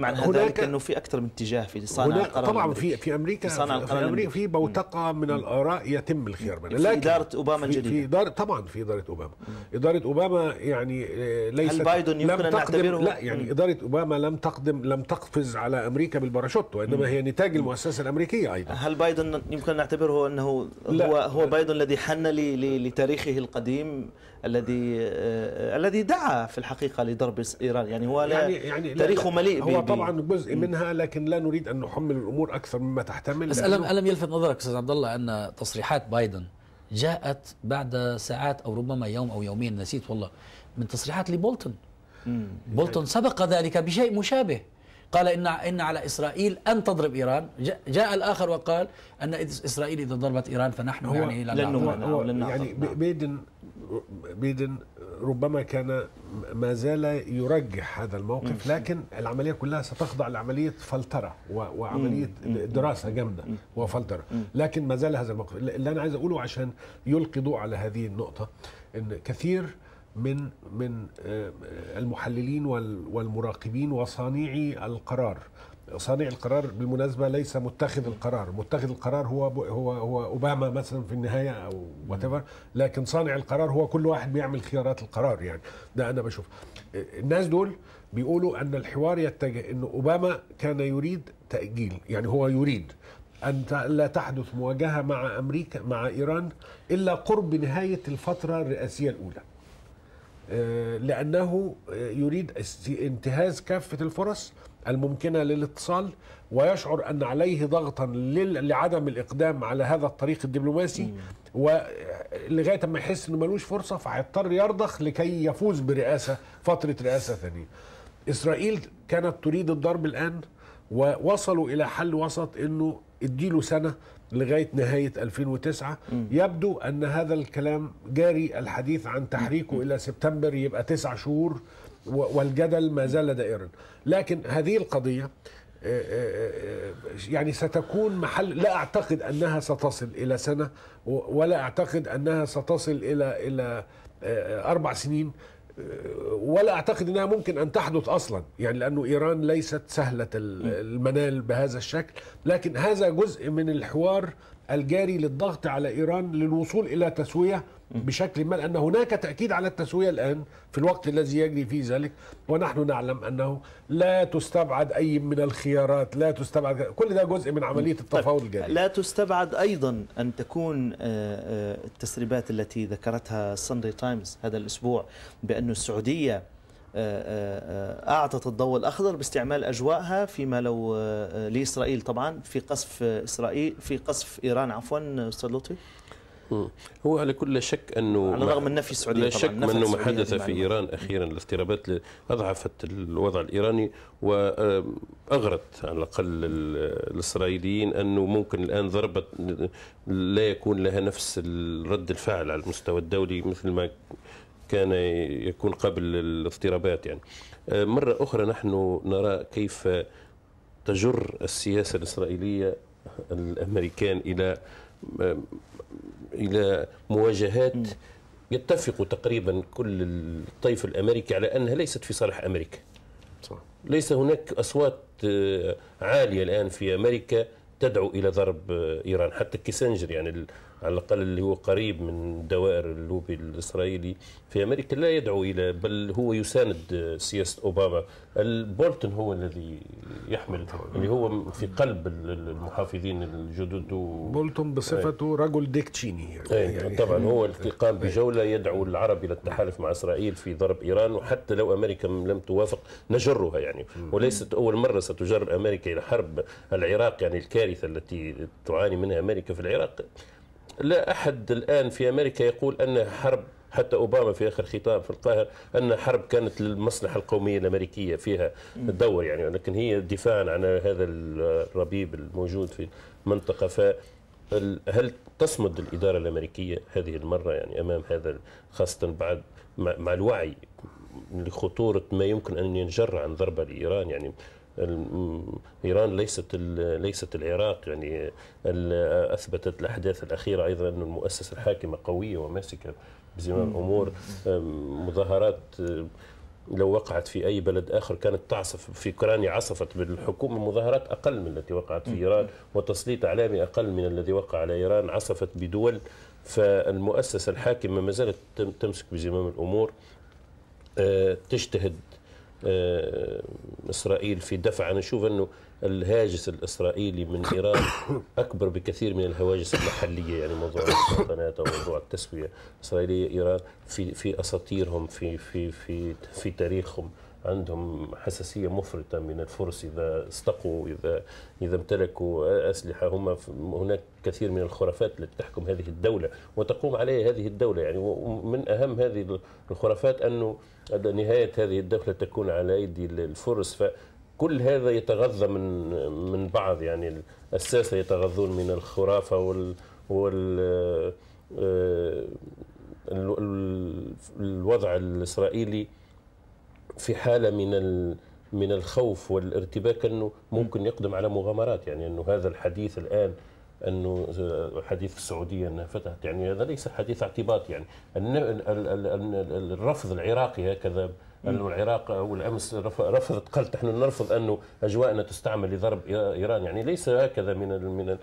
معنى ذلك انه في اكثر من اتجاه في صانع هناك القرار طبعا في في امريكا في, صانع في امريكا في بوتقه من الاراء يتم الخيار منها لكن في اداره اوباما الجديده في دار طبعا في اداره اوباما اداره اوباما يعني آه، ليست هل بايدن يمكن ان نعتبره لا يعني اداره اوباما لم تقدم لم تقفز على امريكا بالباراشوت وانما هي نتاج المؤسسه الامريكيه ايضا هل بايدن يمكن ان نعتبره انه هو هو بايدن الذي حن لتاريخه القديم الذي آه، الذي دعا في الحقيقه لضرب ايران يعني هو يعني, يعني تاريخه مليء هو طبعا جزء منها لكن لا نريد ان نحمل الامور اكثر مما تحتمل بس الم الم يلفت نظرك استاذ عبد الله ان تصريحات بايدن جاءت بعد ساعات او ربما يوم او يومين نسيت والله من تصريحات لبولتون بولتون سبق ذلك بشيء مشابه قال إن إن على إسرائيل أن تضرب إيران جاء الآخر وقال أن إسرائيل إذا ضربت إيران فنحن هو يعني لن نعترض يعني بيدن بيدن ربما كان ما زال يرجح هذا الموقف لكن العمليه كلها ستخضع لعمليه فلتره وعمليه دراسه جامده وفلتره لكن ما زال هذا الموقف اللي انا عايز اقوله عشان يلقي ضوء على هذه النقطه ان كثير من من آه، المحللين والمراقبين وصانعي القرار صانع القرار بالمناسبه ليس متخذ القرار متخذ القرار هو هو هو اوباما مثلا في النهايه او وات لكن صانع القرار هو كل واحد بيعمل خيارات القرار يعني ده انا بشوف الناس دول بيقولوا ان الحوار يتجه ان اوباما كان يريد تاجيل يعني هو يريد أن لا تحدث مواجهة مع أمريكا مع إيران إلا قرب نهاية الفترة الرئاسية الأولى آه، لأنه آه، يريد انتهاز كافة الفرص الممكنة للاتصال ويشعر أن عليه ضغطا لعدم الإقدام على هذا الطريق الدبلوماسي ولغاية ما يحس أنه ملوش فرصة فهيضطر يرضخ لكي يفوز برئاسة فترة رئاسة ثانية إسرائيل كانت تريد الضرب الآن ووصلوا إلى حل وسط أنه اديله سنة لغاية نهاية 2009 م. يبدو أن هذا الكلام جاري الحديث عن تحريكه م. إلى سبتمبر يبقى تسع شهور والجدل ما زال دائرا لكن هذه القضية آه، آه، آه، يعني ستكون محل لا أعتقد أنها ستصل إلى سنة ولا أعتقد أنها ستصل إلى إلى أربع سنين ولا اعتقد انها ممكن ان تحدث اصلا يعني لانه ايران ليست سهله المنال بهذا الشكل لكن هذا جزء من الحوار الجاري للضغط على ايران للوصول الى تسويه بشكل ما لأن هناك تأكيد على التسوية الآن في الوقت الذي يجري فيه ذلك ونحن نعلم أنه لا تستبعد أي من الخيارات لا تستبعد كل ده جزء من عملية طيب، التفاوض الجديد لا تستبعد أيضا أن تكون آه، آه، التسريبات التي ذكرتها ساندي تايمز هذا الأسبوع بأن السعودية آه، أعطت الضوء الأخضر باستعمال أجواءها فيما لو لإسرائيل طبعا في قصف إسرائيل في قصف إيران عفوا أستاذ لطفي هو على كل شك انه على الرغم من نفي السعوديه لا شك انه ما حدث في ايران اخيرا الاضطرابات اضعفت الوضع الايراني واغرت على الاقل الاسرائيليين انه ممكن الان ضربه لا يكون لها نفس رد الفعل على المستوى الدولي مثل ما كان يكون قبل الاضطرابات يعني آه، مره اخرى نحن نرى كيف تجر السياسه الاسرائيليه الامريكان الى آه، الى مواجهات يتفق تقريبا كل الطيف الامريكي على انها ليست في صالح امريكا. صح. ليس هناك اصوات آه، عاليه الان في امريكا تدعو الى ضرب آه، ايران حتى كيسنجر يعني على الأقل اللي هو قريب من دوائر اللوبي الإسرائيلي في أمريكا لا يدعو إلى بل هو يساند سياسة أوباما البولتون هو الذي يحمل اللي هو في قلب المحافظين الجدد و... بولتون بصفته أي. رجل تشيني يعني, آه. يعني طبعا هو قام إيه. بجولة يدعو العرب إلى التحالف مع إسرائيل في ضرب إيران وحتى لو أمريكا لم توافق نجرها يعني وليست أول مرة ستجر أمريكا إلى حرب العراق يعني الكارثة التي تعاني منها أمريكا في العراق لا أحد الآن في أمريكا يقول أن حرب حتى اوباما في اخر خطاب في القاهره ان حرب كانت للمصلحه القوميه الامريكيه فيها دور يعني لكن هي دفاعا عن هذا الربيب الموجود في المنطقه ف هل تصمد الاداره الامريكيه هذه المره يعني امام هذا خاصه بعد مع الوعي لخطوره ما يمكن ان ينجر عن ضربه لايران يعني ايران ليست ليست العراق يعني اثبتت الاحداث الاخيره ايضا ان المؤسسه الحاكمه قويه وماسكه بزمام امور مظاهرات لو وقعت في اي بلد اخر كانت تعصف في اوكرانيا عصفت بالحكومه مظاهرات اقل من التي وقعت في ايران وتسليط اعلامي اقل من الذي وقع على ايران عصفت بدول فالمؤسسه الحاكمه ما زالت تمسك بزمام الامور أه، تجتهد آه، اسرائيل في دفع انا اشوف انه الهاجس الاسرائيلي من ايران اكبر بكثير من الهواجس المحليه يعني موضوع السلطنات او موضوع التسويه الاسرائيليه ايران في في اساطيرهم في في في في تاريخهم عندهم حساسيه مفرطه من الفرس اذا استقوا اذا اذا امتلكوا اسلحه هم هناك كثير من الخرافات التي تحكم هذه الدوله وتقوم عليها هذه الدوله يعني ومن اهم هذه الخرافات انه نهايه هذه الدوله تكون على ايدي الفرس فكل هذا يتغذى من من بعض يعني الساسه يتغذون من الخرافه وال وال آه، آه، الوضع الاسرائيلي في حاله من ال... من الخوف والارتباك انه ممكن يقدم على مغامرات يعني انه هذا الحديث الان انه حديث السعوديه انها فتحت يعني هذا ليس حديث اعتباط يعني الرفض العراقي هكذا انه العراق والامس رفضت قالت نحن نرفض انه اجواءنا تستعمل لضرب ايران يعني ليس هكذا من من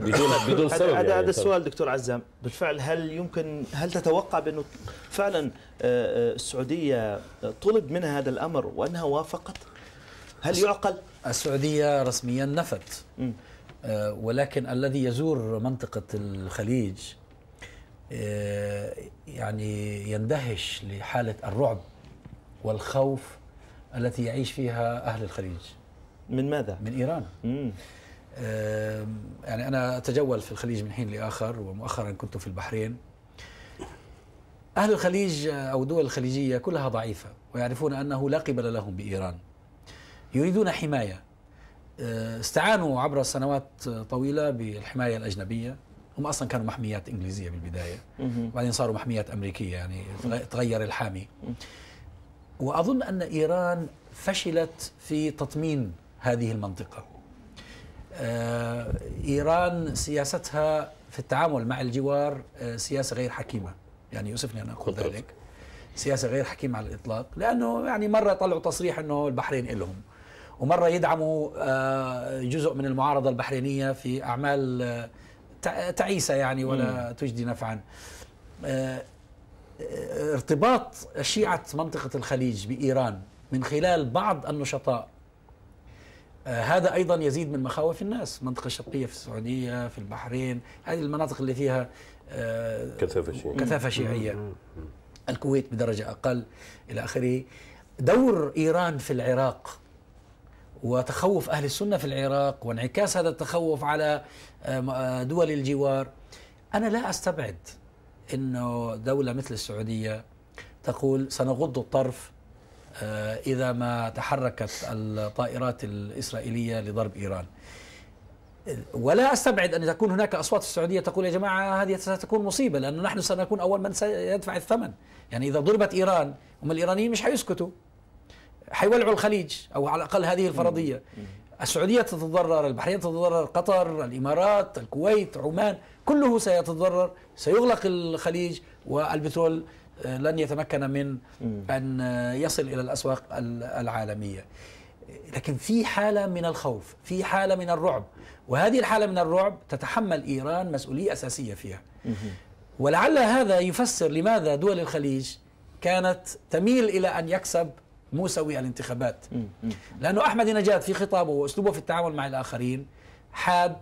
بدون بدون سبب هذا يعني هذا السؤال دكتور عزام بالفعل هل يمكن هل تتوقع بانه فعلا آه، آه، السعوديه طلب منها هذا الامر وانها وافقت؟ هل يعقل؟ السعوديه رسميا نفت آه، ولكن الذي يزور منطقه الخليج يعني يندهش لحاله الرعب والخوف التي يعيش فيها أهل الخليج من ماذا؟ من إيران مم. يعني أنا أتجول في الخليج من حين لآخر ومؤخرا كنت في البحرين أهل الخليج أو الدول الخليجية كلها ضعيفة ويعرفون أنه لا قبل لهم بإيران يريدون حماية آه، استعانوا عبر سنوات طويلة بالحماية الأجنبية هم أصلا كانوا محميات إنجليزية بالبداية وبعدين صاروا محميات أمريكية يعني تغير الحامي وأظن أن إيران فشلت في تطمين هذه المنطقة آه، إيران سياستها في التعامل مع الجوار آه، سياسة غير حكيمة يعني يؤسفني أن أقول ذلك سياسة غير حكيمة على الإطلاق لأنه يعني مرة طلعوا تصريح أنه البحرين إلهم ومرة يدعموا آه، جزء من المعارضة البحرينية في أعمال تعيسة يعني ولا تجدي نفعا ارتباط شيعة منطقة الخليج بإيران من خلال بعض النشطاء آه، هذا أيضا يزيد من مخاوف الناس منطقة الشرقية في السعودية في البحرين هذه المناطق اللي فيها آه، كثافة شيعية كثافة شيعية الكويت بدرجة أقل إلى آخره دور إيران في العراق وتخوف أهل السنة في العراق وانعكاس هذا التخوف على آه، دول الجوار أنا لا أستبعد انه دوله مثل السعوديه تقول سنغض الطرف آه، اذا ما تحركت الطائرات الاسرائيليه لضرب ايران. ولا استبعد ان تكون هناك اصوات السعوديه تقول يا جماعه هذه ستكون مصيبه لانه نحن سنكون اول من سيدفع الثمن، يعني اذا ضربت ايران هم الايرانيين مش حيسكتوا. حيولعوا الخليج او على الاقل هذه الفرضيه السعودية تتضرر البحرين تتضرر قطر الإمارات الكويت عمان كله سيتضرر سيغلق الخليج والبترول آه، لن يتمكن من أن آه، يصل إلى الأسواق العالمية لكن في حالة من الخوف في حالة من الرعب وهذه الحالة من الرعب تتحمل إيران مسؤولية أساسية فيها ولعل هذا يفسر لماذا دول الخليج كانت تميل إلى أن يكسب موسوي الانتخابات لأنه أحمد نجاد في خطابه وأسلوبه في التعامل مع الآخرين حاد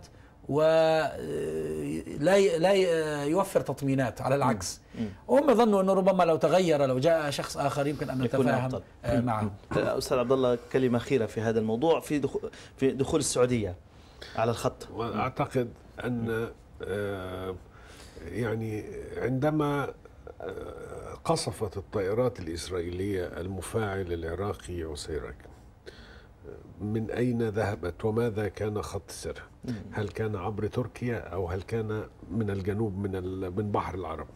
ولا آه، لا آه، يوفر تطمينات على العكس هم ظنوا انه ربما لو تغير لو جاء شخص اخر يمكن ان نتفاهم آه، معه استاذ عبد الله كلمه اخيره في هذا الموضوع في دخول في دخول السعوديه على الخط واعتقد ان يعني عندما قصفت الطائرات الإسرائيلية المفاعل العراقي عسيرك من أين ذهبت وماذا كان خط سيرها هل كان عبر تركيا أو هل كان من الجنوب من, من بحر العرب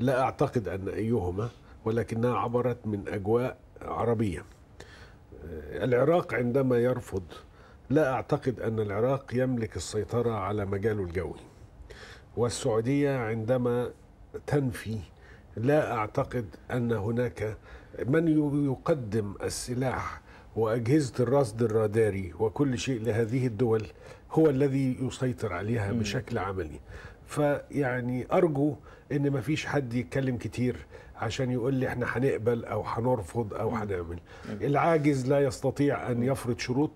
لا أعتقد أن أيهما ولكنها عبرت من أجواء عربية العراق عندما يرفض لا أعتقد أن العراق يملك السيطرة على مجاله الجوي والسعودية عندما تنفي لا أعتقد أن هناك من يقدم السلاح وأجهزة الرصد الراداري وكل شيء لهذه الدول هو الذي يسيطر عليها بشكل عملي فيعني أرجو أن ما فيش حد يتكلم كتير عشان يقول لي احنا هنقبل او هنرفض او هنعمل العاجز لا يستطيع ان يفرض شروط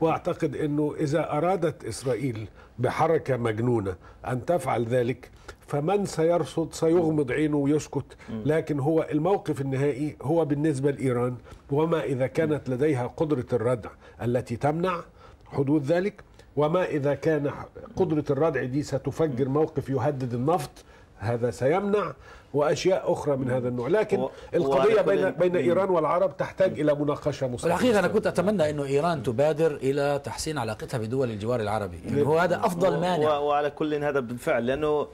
واعتقد انه اذا ارادت اسرائيل بحركه مجنونه ان تفعل ذلك فمن سيرصد سيغمض عينه ويسكت لكن هو الموقف النهائي هو بالنسبه لايران وما اذا كانت لديها قدره الردع التي تمنع حدوث ذلك وما اذا كان قدره الردع دي ستفجر موقف يهدد النفط هذا سيمنع واشياء اخرى من هذا النوع لكن و... القضيه بين بين ايران والعرب تحتاج الى مناقشه مستقبليه الحقيقه انا كنت اتمنى انه ايران تبادر الى تحسين علاقتها بدول الجوار العربي يعني هو هذا افضل مانع و... وعلى كل هذا بالفعل لانه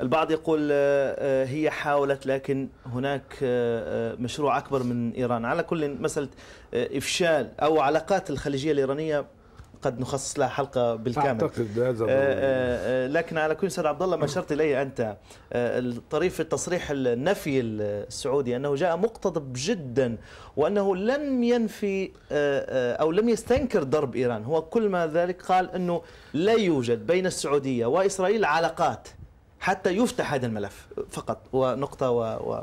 البعض يقول آه، آه، هي حاولت لكن هناك آه، مشروع اكبر من ايران على كل مساله افشال او علاقات الخليجيه الايرانيه قد نخصص لها حلقه بالكامل اعتقد هذا آه،, آه،, آه لكن على كل سيد عبد الله ما اشرت اليه انت آه، الطريف في التصريح النفي السعودي انه جاء مقتضب جدا وانه لم ينفي او لم يستنكر ضرب ايران هو كل ما ذلك قال انه لا يوجد بين السعوديه واسرائيل علاقات حتى يفتح هذا الملف فقط ونقطه و, و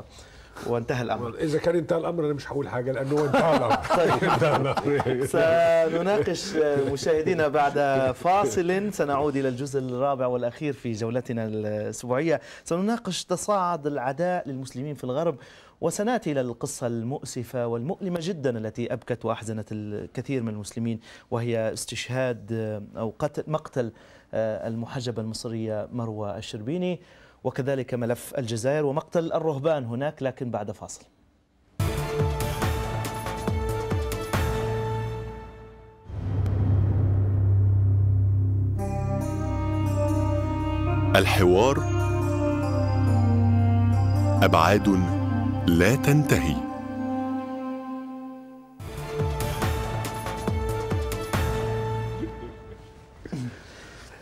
وانتهى الامر اذا كان انتهى الامر انا مش هقول حاجه لانه هو طيب. انتهى الامر سنناقش مشاهدينا بعد فاصل سنعود الى الجزء الرابع والاخير في جولتنا الاسبوعيه سنناقش تصاعد العداء للمسلمين في الغرب وسناتي الى القصه المؤسفه والمؤلمه جدا التي ابكت واحزنت الكثير من المسلمين وهي استشهاد او قتل مقتل آه، المحجبه المصريه مروه الشربيني وكذلك ملف الجزائر ومقتل الرهبان هناك لكن بعد فاصل الحوار أبعاد لا تنتهي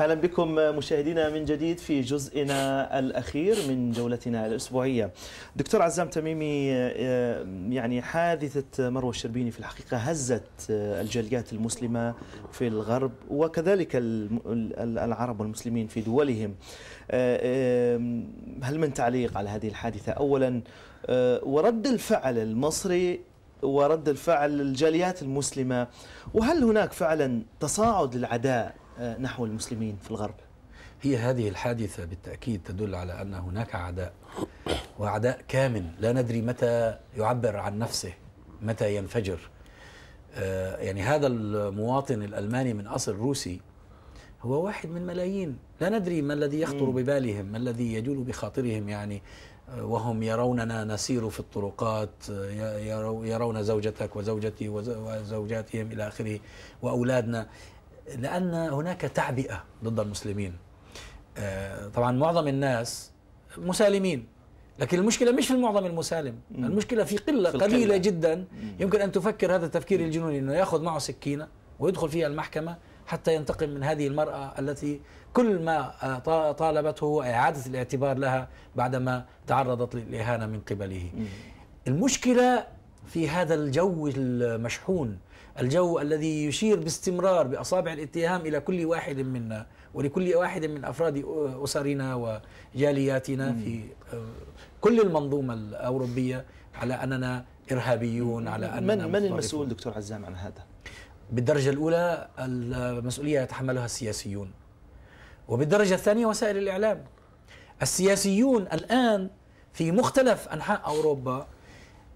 اهلا بكم مشاهدينا من جديد في جزئنا الاخير من جولتنا الاسبوعيه. دكتور عزام تميمي آه، يعني حادثه مروه الشربيني في الحقيقه هزت آه، الجاليات المسلمه في الغرب وكذلك العرب والمسلمين في دولهم. آه، هل من تعليق على هذه الحادثه اولا ورد الفعل المصري ورد الفعل الجاليات المسلمه وهل هناك فعلا تصاعد للعداء نحو المسلمين في الغرب هي هذه الحادثة بالتأكيد تدل على أن هناك عداء وعداء كامن لا ندري متى يعبر عن نفسه متى ينفجر آه، يعني هذا المواطن الألماني من أصل روسي هو واحد من ملايين لا ندري ما الذي يخطر ببالهم ما الذي يجول بخاطرهم يعني آه، وهم يروننا نسير في الطرقات آه، يرون زوجتك وزوجتي وزوجاتهم إلى آخره وأولادنا لأن هناك تعبئة ضد المسلمين آه، طبعا معظم الناس مسالمين لكن المشكلة مش في المعظم المسالم المشكلة في قلة في قليلة جدا يمكن أن تفكر هذا التفكير الجنوني أنه يأخذ معه سكينة ويدخل فيها المحكمة حتى ينتقم من هذه المرأة التي كل ما آه، طالبته إعادة الاعتبار لها بعدما تعرضت للإهانة من قبله المشكلة في هذا الجو المشحون الجو الذي يشير باستمرار باصابع الاتهام الى كل واحد منا ولكل واحد من افراد اسرنا وجالياتنا في آه، كل المنظومه الاوروبيه على اننا ارهابيون على اننا من من المسؤول دكتور عزام عن هذا؟ بالدرجه الاولى المسؤوليه يتحملها السياسيون وبالدرجه الثانيه وسائل الاعلام السياسيون الان في مختلف انحاء اوروبا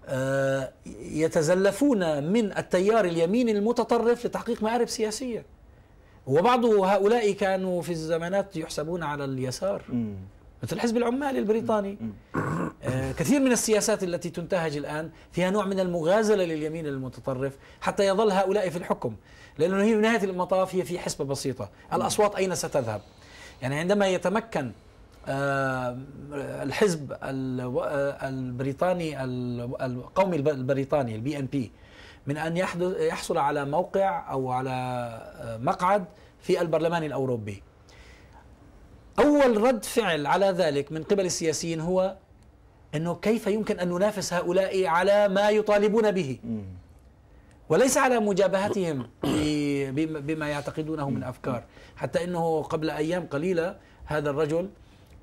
آه، يتزلفون من التيار اليمين المتطرف لتحقيق مآرب سياسية وبعض هؤلاء كانوا في الزمانات يحسبون على اليسار مثل حزب العمال البريطاني آه، كثير من السياسات التي تنتهج الآن فيها نوع من المغازلة لليمين المتطرف حتى يظل هؤلاء في الحكم لأنه هي في نهاية المطاف هي في حسبة بسيطة الأصوات أين ستذهب يعني عندما يتمكن آه، الحزب آه، البريطاني القومي البريطاني البي ان بي من ان يحدث يحصل على موقع او على آه، مقعد في البرلمان الاوروبي. اول رد فعل على ذلك من قبل السياسيين هو انه كيف يمكن ان ننافس هؤلاء على ما يطالبون به؟ وليس على مجابهتهم بما يعتقدونه من افكار، حتى انه قبل ايام قليله هذا الرجل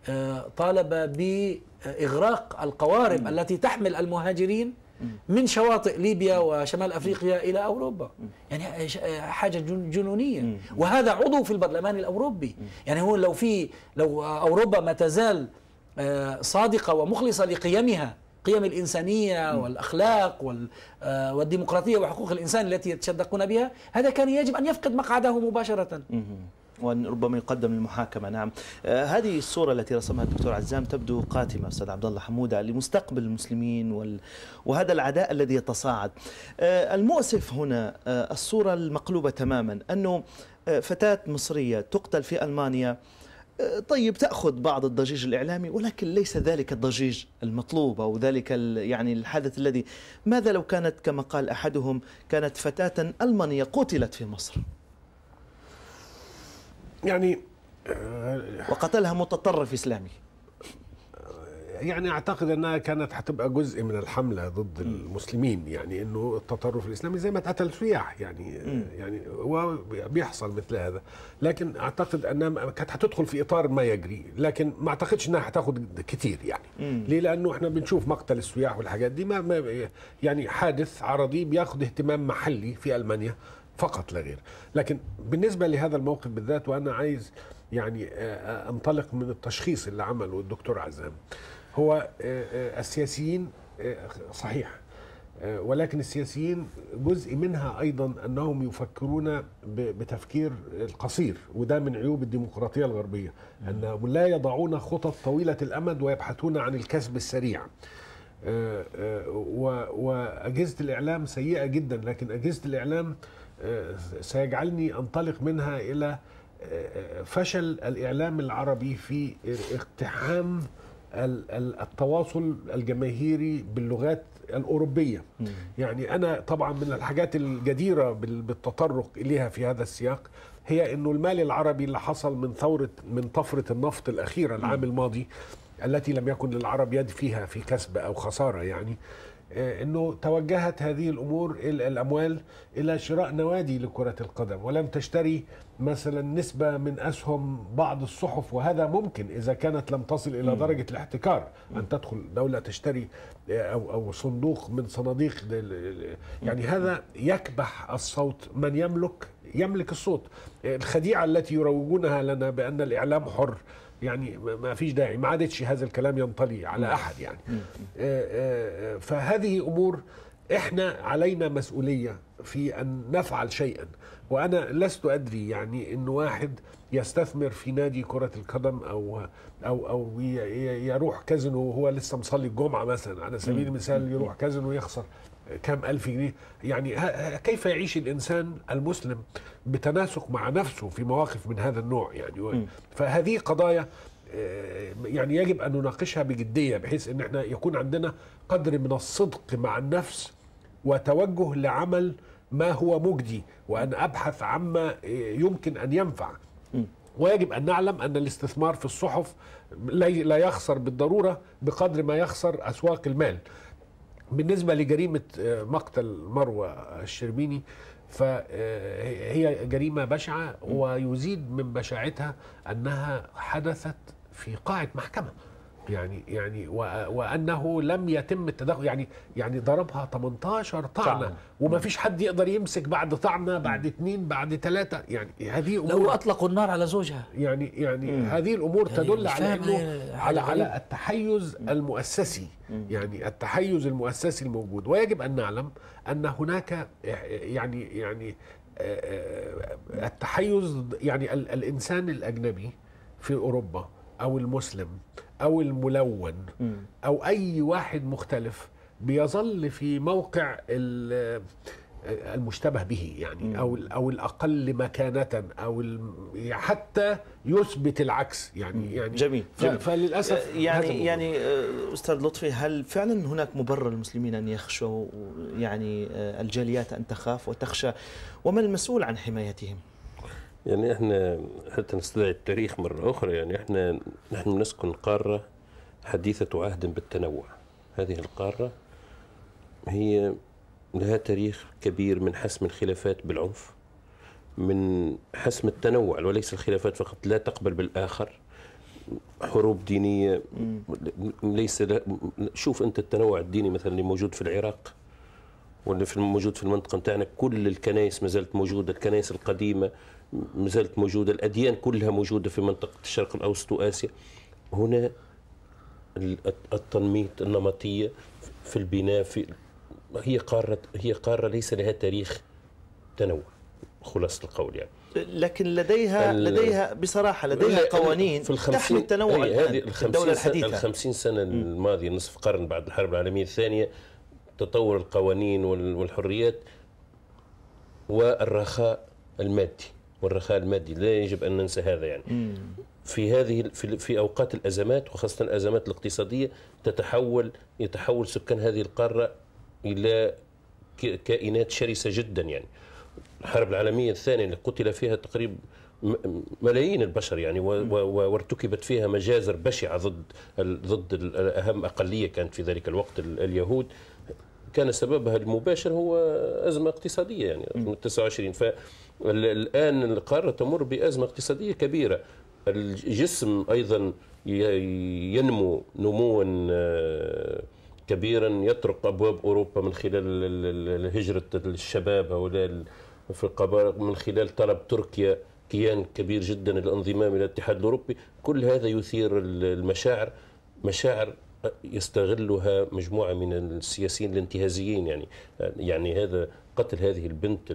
آه، طالب باغراق القوارب التي تحمل المهاجرين من شواطئ ليبيا وشمال افريقيا الى اوروبا يعني آه، حاجه جنونيه وهذا عضو في البرلمان الاوروبي يعني هو لو في لو اوروبا ما تزال آه، صادقه ومخلصه لقيمها قيم الإنسانية والأخلاق والديمقراطية وحقوق الإنسان التي يتشدقون بها هذا كان يجب أن يفقد مقعده مباشرة وربما يقدم للمحاكمه نعم آه، هذه الصوره التي رسمها الدكتور عزام تبدو قاتمه استاذ عبد الله حموده لمستقبل المسلمين وال... وهذا العداء الذي يتصاعد آه، المؤسف هنا آه، الصوره المقلوبه تماما انه فتاه مصريه تقتل في المانيا طيب تاخذ بعض الضجيج الاعلامي ولكن ليس ذلك الضجيج المطلوب او ذلك يعني الحدث الذي ماذا لو كانت كما قال احدهم كانت فتاه المانيه قتلت في مصر يعني آه، وقتلها متطرف اسلامي يعني اعتقد انها كانت هتبقى جزء من الحمله ضد م. المسلمين يعني انه التطرف الاسلامي زي ما اتقتل سياح يعني آه، م. يعني وبيحصل مثل هذا لكن اعتقد انها كانت هتدخل في اطار ما يجري لكن ما اعتقدش انها هتاخد كتير يعني م. ليه لانه احنا بنشوف مقتل السياح والحاجات دي ما, ما يعني حادث عرضي بياخد اهتمام محلي في المانيا فقط لا غير لكن بالنسبه لهذا الموقف بالذات وانا عايز يعني آه، آه، انطلق من التشخيص اللي عمله الدكتور عزام هو آه، السياسيين صحيح ولكن السياسيين جزء منها ايضا انهم يفكرون بتفكير القصير وده من عيوب الديمقراطيه الغربيه انهم لا يضعون خطط طويله الامد ويبحثون عن الكسب السريع واجهزه الاعلام سيئه جدا لكن اجهزه الاعلام سيجعلني انطلق منها الى آه، آه، فشل الاعلام العربي في اقتحام التواصل الجماهيري باللغات الاوروبيه مم. يعني انا طبعا من الحاجات الجديره بالتطرق اليها في هذا السياق هي انه المال العربي اللي حصل من ثوره من طفره النفط الاخيره العام الماضي التي لم يكن للعرب يد فيها في كسب او خساره يعني آه، انه توجهت هذه الامور الاموال الى شراء نوادي لكره القدم ولم تشتري مثلا نسبه من اسهم بعض الصحف وهذا ممكن اذا كانت لم تصل الى درجه الاحتكار ان تدخل دوله تشتري آه، او او صندوق من صناديق يعني هذا يكبح الصوت من يملك يملك الصوت آه، الخديعه التي يروجونها لنا بان الاعلام حر يعني ما فيش داعي ما عادتش هذا الكلام ينطلي على نعم. احد يعني آه، آه، فهذه امور احنا علينا مسؤوليه في ان نفعل شيئا وانا لست ادري يعني ان واحد يستثمر في نادي كرة القدم أو أو أو يروح كازينو وهو لسه مصلي الجمعة مثلا على سبيل المثال يروح كازينو ويخسر كام ألف جنيه يعني كيف يعيش الإنسان المسلم بتناسق مع نفسه في مواقف من هذا النوع يعني فهذه قضايا آه، يعني يجب أن نناقشها بجدية بحيث أن احنا يكون عندنا قدر من الصدق مع النفس وتوجه لعمل ما هو مجدي وأن أبحث عما يمكن أن ينفع ويجب أن نعلم أن الاستثمار في الصحف لا يخسر بالضرورة بقدر ما يخسر أسواق المال بالنسبة لجريمة آه، مقتل مروة الشربيني فهي آه، جريمة بشعة ويزيد من بشاعتها أنها حدثت في قاعة محكمة يعني يعني وانه لم يتم التدخل يعني يعني ضربها 18 طعنه وما نعم. فيش حد يقدر يمسك بعد طعنه بعد اثنين بعد ثلاثه يعني هذه أمور لو اطلقوا النار على زوجها يعني يعني مم. هذه الامور يعني تدل على انه على على التحيز مم. المؤسسي مم. يعني التحيز المؤسسي الموجود ويجب ان نعلم ان هناك يعني يعني آه، آه، التحيز يعني الانسان الاجنبي في اوروبا او المسلم او الملون او اي واحد مختلف بيظل في موقع المشتبه به يعني او او الاقل مكانه او حتى يثبت العكس يعني يعني جميل, جميل. فللاسف يعني يعني, يعني، آه، استاذ لطفي هل فعلا هناك مبرر للمسلمين ان يخشوا يعني آه، الجاليات ان تخاف وتخشى ومن المسؤول عن حمايتهم؟ يعني احنا حتى نستدعي التاريخ مرة أخرى يعني احنا نحن نسكن قارة حديثة عهد بالتنوع هذه القارة هي لها تاريخ كبير من حسم الخلافات بالعنف من حسم التنوع وليس الخلافات فقط لا تقبل بالآخر حروب دينية ليس لا شوف أنت التنوع الديني مثلا اللي موجود في العراق واللي في موجود في المنطقة نتاعنا كل الكنائس ما زالت موجودة الكنائس القديمة ما زالت موجوده الاديان كلها موجوده في منطقه الشرق الاوسط واسيا هنا التنميط النمطيه في البناء في هي قاره هي قاره ليس لها تاريخ تنوع خلاصه القول يعني لكن لديها لديها بصراحه لديها قوانين في تحمي التنوع إيه، هذه الدوله الحديثه 50 سنه الماضيه نصف قرن بعد الحرب العالميه الثانيه تطور القوانين والحريات والرخاء المادي والرخاء المادي لا يجب أن ننسى هذا يعني مم. في هذه في, في أوقات الأزمات وخاصة الأزمات الاقتصادية تتحول يتحول سكان هذه القارة إلى كائنات شرسة جدا يعني الحرب العالمية الثانية اللي قتل فيها تقريبا ملايين البشر يعني وارتكبت فيها مجازر بشعه ضد ضد اهم اقليه كانت في ذلك الوقت اليهود كان سببها المباشر هو ازمه اقتصاديه يعني 29 ف الآن القارة تمر بأزمة اقتصادية كبيرة الجسم أيضا ينمو نموا آه، كبيرا يطرق أبواب أوروبا من خلال هجرة الشباب هؤلاء في القبائل من خلال طلب تركيا كيان كبير جدا الانضمام الى الاتحاد الاوروبي كل هذا يثير المشاعر مشاعر يستغلها مجموعه من السياسيين الانتهازيين يعني يعني هذا قتل هذه البنت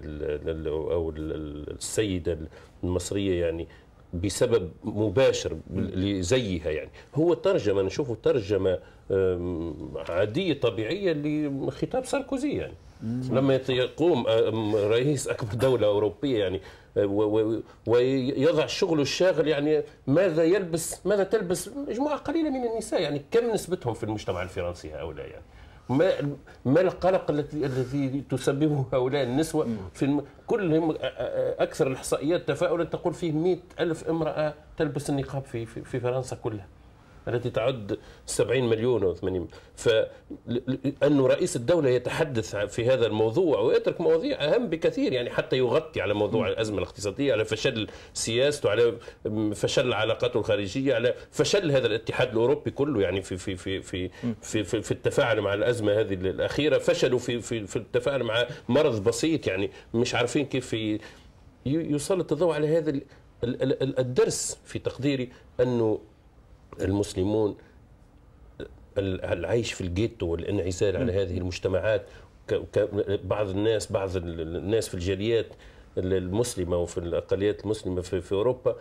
او السيده المصريه يعني بسبب مباشر لزيها يعني هو ترجمه نشوفه ترجمه عاديه طبيعيه لخطاب ساركوزي يعني لما يقوم رئيس اكبر دوله اوروبيه يعني أه، ويضع شغله الشاغل يعني ماذا يلبس ماذا تلبس مجموعه قليله من النساء يعني كم نسبتهم في المجتمع الفرنسي هؤلاء يعني ما ما القلق التي الذي تسببه هؤلاء النسوه في الم... كلهم اكثر الاحصائيات تفاؤلا تقول فيه 100 الف امراه تلبس النقاب في في, في فرنسا كلها التي تعد 70 مليون أو 80 فأن رئيس الدولة يتحدث في هذا الموضوع ويترك مواضيع أهم بكثير يعني حتى يغطي على موضوع الأزمة الاقتصادية على فشل سياسته على فشل علاقاته الخارجية على فشل هذا الاتحاد الأوروبي كله يعني في في في في في, في, في التفاعل مع الأزمة هذه الأخيرة فشلوا في في في التفاعل مع مرض بسيط يعني مش عارفين كيف يسلط الضوء على هذا الدرس في تقديري أنه المسلمون العيش في الجيتو والانعزال على هذه المجتمعات بعض الناس بعض الناس في الجاليات المسلمه وفي الاقليات المسلمه في, في اوروبا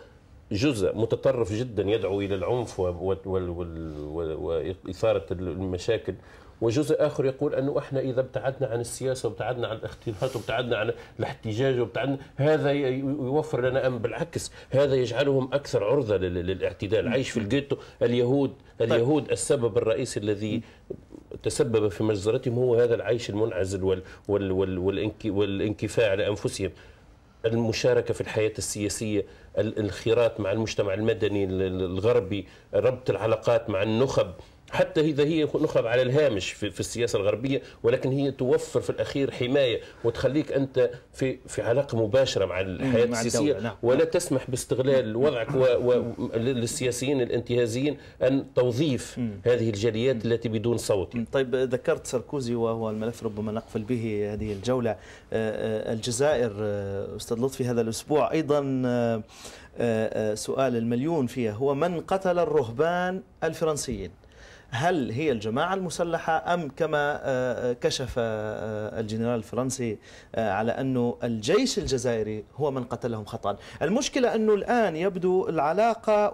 جزء متطرف جدا يدعو الى العنف واثاره المشاكل وجزء اخر يقول انه احنا اذا ابتعدنا عن السياسه وابتعدنا عن الاختلاط وابتعدنا عن الاحتجاج وابتعدنا هذا يوفر لنا امن بالعكس هذا يجعلهم اكثر عرضه للاعتدال العيش في الجيتو اليهود طيب. اليهود السبب الرئيسي الذي تسبب في مجزرتهم هو هذا العيش المنعزل وال وال وال والانكفاع على انفسهم المشاركه في الحياه السياسيه الانخراط مع المجتمع المدني الغربي ربط العلاقات مع النخب حتى إذا هي نخرج على الهامش في, في السياسة الغربية ولكن هي توفر في الأخير حماية وتخليك أنت في في علاقة مباشرة مع الحياة السياسية نعم. ولا نعم. تسمح باستغلال وضعك و و للسياسيين الانتهازيين أن توظيف هذه الجاليات التي بدون صوت طيب ذكرت ساركوزي وهو الملف ربما نقفل به هذه الجولة آه، آه، الجزائر آه، أستاذ لطفي هذا الأسبوع أيضا سؤال المليون فيها هو من قتل الرهبان الفرنسيين هل هي الجماعة المسلحة أم كما آه، آه، كشف آه، الجنرال الفرنسي على أنه الجيش الجزائري هو من قتلهم خطأ المشكلة أنه الآن يبدو العلاقة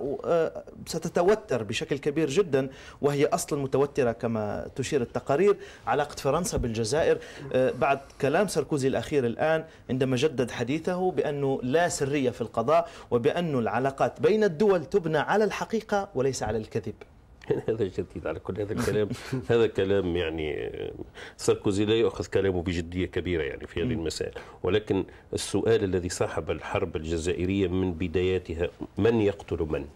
ستتوتر بشكل كبير جدا وهي أصلا متوترة كما تشير التقارير علاقة فرنسا بالجزائر بعد كلام ساركوزي الأخير الآن عندما جدد حديثه بأنه لا سرية في القضاء وبأن العلاقات بين الدول تبنى على الحقيقة وليس على الكذب هذا جديد على كل هذا الكلام هذا كلام يعني آه، ساركوزي لا يؤخذ كلامه بجدية كبيرة يعني في هذه المسائل ولكن السؤال الذي صاحب الحرب الجزائرية من بداياتها من يقتل من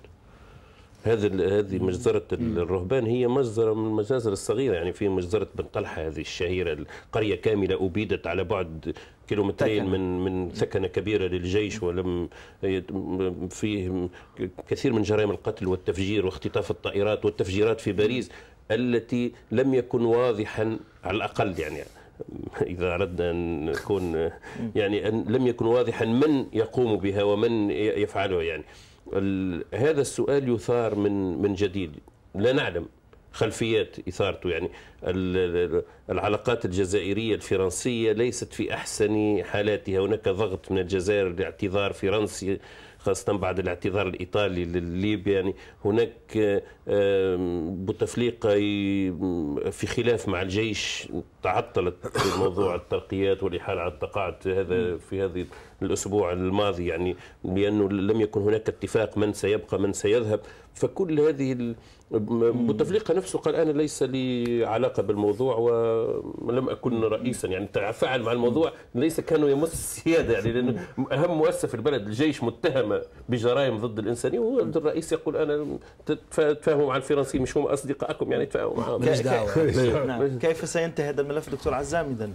هذه هذه مجزره الرهبان هي مجزره من المجازر الصغيره يعني في مجزره بن طلحه هذه الشهيره القريه كامله ابيدت على بعد كيلومترين من من ثكنه كبيره للجيش ولم فيه كثير من جرائم القتل والتفجير واختطاف الطائرات والتفجيرات في باريس التي لم يكن واضحا على الاقل يعني اذا اردنا ان نكون يعني أن لم يكن واضحا من يقوم بها ومن يفعلها يعني هذا السؤال يثار من من جديد لا نعلم خلفيات إثارته يعني العلاقات الجزائرية الفرنسية ليست في أحسن حالاتها هناك ضغط من الجزائر لاعتذار فرنسي خاصة بعد الاعتذار الإيطالي لليبيا يعني هناك بوتفليقة في خلاف مع الجيش تعطلت موضوع الترقيات والإحالة على التقاعد هذا في هذه الأسبوع الماضي يعني لأنه لم يكن هناك اتفاق من سيبقى من سيذهب فكل هذه بوتفليقه نفسه قال انا ليس لي علاقه بالموضوع ولم اكن رئيسا يعني تفاعل مع الموضوع ليس كانوا يمس السياده يعني لانه اهم مؤسسه في البلد الجيش متهمه بجرائم ضد الانسانيه والرئيس يقول انا تفاهموا مع الفرنسيين مش هم اصدقائكم يعني تفاهموا معهم كيف, نعم. كيف سينتهي هذا الملف دكتور عزام اذا؟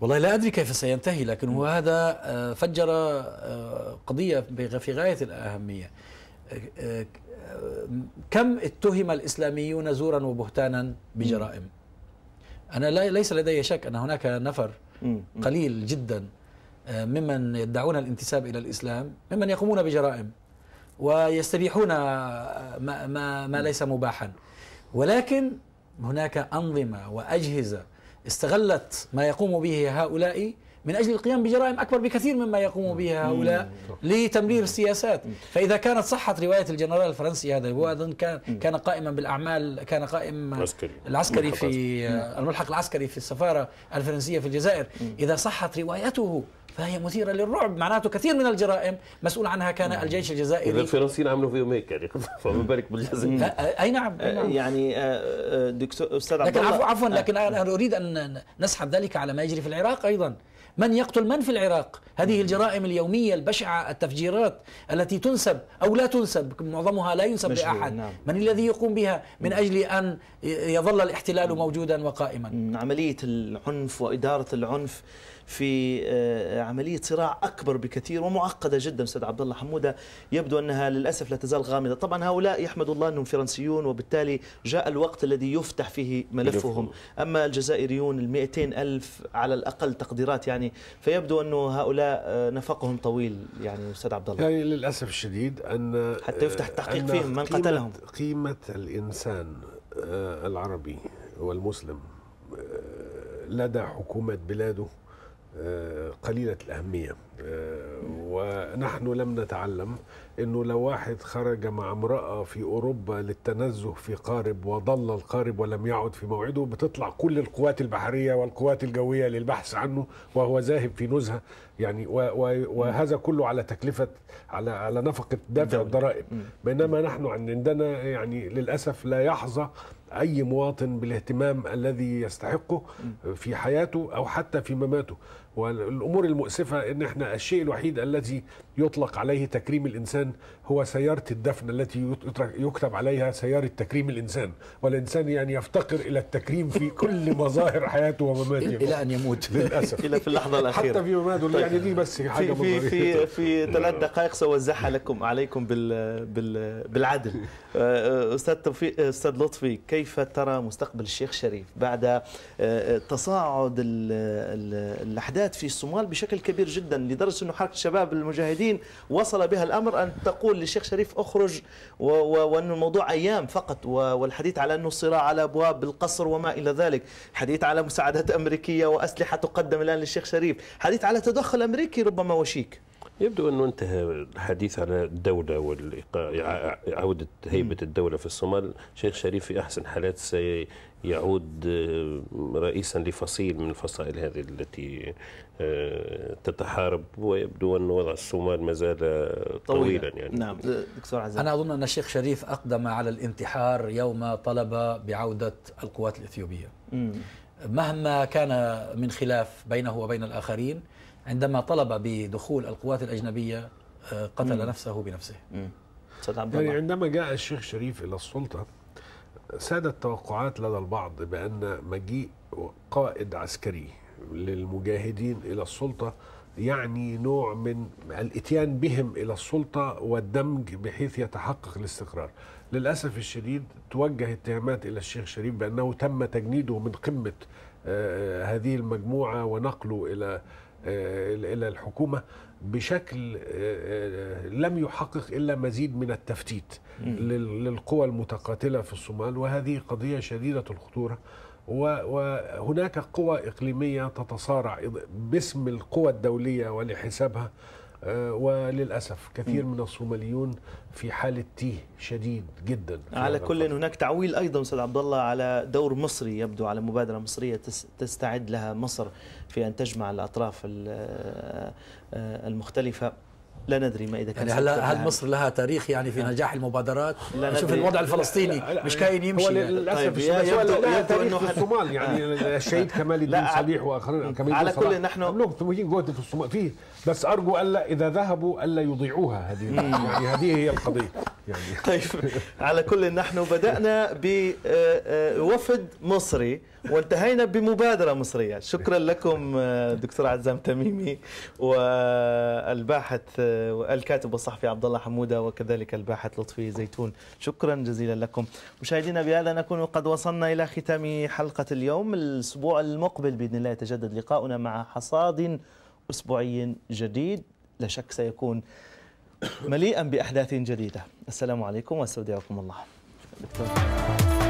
والله لا أدري كيف سينتهي لكن هو هذا آه، فجر آه، قضية في غاية الأهمية آه، كم اتهم الإسلاميون زورا وبهتانا بجرائم أنا لا ليس لدي شك أن هناك نفر قليل جدا آه، ممن يدعون الانتساب إلى الإسلام ممن يقومون بجرائم ويستبيحون آه، ما, ما, ما ليس مباحا ولكن هناك أنظمة وأجهزة استغلت ما يقوم به هؤلاء من أجل القيام بجرائم أكبر بكثير مما يقوم بها هؤلاء لتمرير السياسات فإذا كانت صحت رواية الجنرال الفرنسي هذا هو اظن كان كان قائما بالأعمال كان قائم العسكري في آه، الملحق العسكري في السفارة الفرنسية في الجزائر إذا صحت روايته فهي مثيره للرعب معناته كثير من الجرائم مسؤول عنها كان الجيش الجزائري الفرنسيين عملوا فيهم هيك يعني فما بالك بالجزائر نعم، اي نعم يعني آه، آه، دكتور استاذ عبد لكن عفوا عفوا لكن انا اريد ان نسحب ذلك على ما يجري في العراق ايضا من يقتل من في العراق هذه الجرائم اليومية البشعة التفجيرات التي تنسب أو لا تنسب معظمها لا ينسب لأحد نعم. من الذي يقوم بها من نعم. أجل أن يظل الاحتلال موجودا وقائما نعم. عملية العنف وإدارة العنف في آه، عمليه صراع اكبر بكثير ومعقده جدا استاذ عبد الله حموده يبدو انها للاسف لا تزال غامضه طبعا هؤلاء يحمد الله انهم فرنسيون وبالتالي جاء الوقت الذي يفتح فيه ملفهم اما الجزائريون ال 200 الف على الاقل تقديرات يعني فيبدو انه هؤلاء آه، نفقهم طويل يعني استاذ عبد الله يعني للاسف الشديد ان حتى يفتح التحقيق فيهم من قتلهم قيمه الانسان آه، العربي والمسلم لدى حكومه بلاده آه، قليلة الأهمية آه، ونحن لم نتعلم أنه لو واحد خرج مع امرأة في أوروبا للتنزه في قارب وضل القارب ولم يعد في موعده بتطلع كل القوات البحرية والقوات الجوية للبحث عنه وهو ذاهب في نزهة يعني وهذا كله على تكلفة على على نفقة دافع الضرائب بينما نحن عندنا يعني للأسف لا يحظى أي مواطن بالاهتمام الذي يستحقه في حياته أو حتى في مماته والامور المؤسفه ان احنا الشيء الوحيد الذي يطلق عليه تكريم الانسان هو سياره الدفن التي يكتب عليها سياره تكريم الانسان والانسان يعني يفتقر الى التكريم في كل مظاهر حياته ومماته الى ان يموت للاسف الى في اللحظه الاخيره حتى في مماته طيب. يعني دي بس حاجه في في في, في ثلاث دقائق سوزعها لكم عليكم بال بال بالعدل آه، آه، استاذ توفيق استاذ لطفي كيف ترى مستقبل الشيخ شريف بعد آه، تصاعد الاحداث الشتات في الصومال بشكل كبير جدا لدرجه انه حركه شباب المجاهدين وصل بها الامر ان تقول للشيخ شريف اخرج وان الموضوع ايام فقط والحديث على انه صراع على ابواب القصر وما الى ذلك، حديث على مساعدات امريكيه واسلحه تقدم الان للشيخ شريف، حديث على تدخل امريكي ربما وشيك. يبدو أنه انتهى الحديث على الدولة وعودة هيبة الدولة في الصومال شيخ شريف في أحسن حالات سيعود آه، رئيسا لفصيل من الفصائل هذه التي آه، تتحارب ويبدو أن وضع الصومال ما زال طويلا يعني نعم دكتور عزيز أنا أظن أن الشيخ شريف أقدم على الانتحار يوم طلب بعودة القوات الإثيوبية مهما كان من خلاف بينه وبين الآخرين عندما طلب بدخول القوات الأجنبية آه، قتل مم. نفسه بنفسه مم. يعني عندما جاء الشيخ شريف إلى السلطة سادت توقعات لدى البعض بأن مجيء قائد عسكري للمجاهدين إلى السلطة يعني نوع من الاتيان بهم الى السلطه والدمج بحيث يتحقق الاستقرار. للاسف الشديد توجه اتهامات الى الشيخ شريف بانه تم تجنيده من قمه آه، هذه المجموعه ونقله الى آه، الى الحكومه بشكل آه، آه، لم يحقق الا مزيد من التفتيت للقوى المتقاتله في الصومال وهذه قضيه شديده الخطوره وهناك قوى إقليمية تتصارع باسم القوى الدولية ولحسابها آه، وللاسف كثير من الصوماليون في حاله تيه شديد جدا على كل إن هناك تعويل ايضا استاذ عبد الله على دور مصري يبدو على مبادره مصريه تستعد لها مصر في ان تجمع الاطراف آه، المختلفه لا ندري ما اذا كان يعني هل, هل مصر لها تاريخ يعني في نجاح المبادرات؟ لا شوف الوضع الفلسطيني لا لا مش كاين يمشي هو للاسف طيب يبدو تاريخ في الصومال يعني الشهيد كمال الدين صليح واخرين كمال على كل نحن في الصومال فيه بس ارجو الا اذا ذهبوا الا يضيعوها هذه يعني هذه هي القضيه يعني طيب على كل نحن بدانا بوفد آه، آه، مصري وانتهينا بمبادره مصريه شكرا لكم آه، دكتور عزام تميمي والباحث الكاتب والصحفي عبد الله حموده وكذلك الباحث لطفي زيتون شكرا جزيلا لكم مشاهدينا بهذا نكون قد وصلنا الى ختام حلقه اليوم الاسبوع المقبل باذن الله يتجدد لقاؤنا مع حصاد أسبوعي جديد لا شك سيكون مليئا بأحداث جديدة السلام عليكم واستودعكم الله دكتور.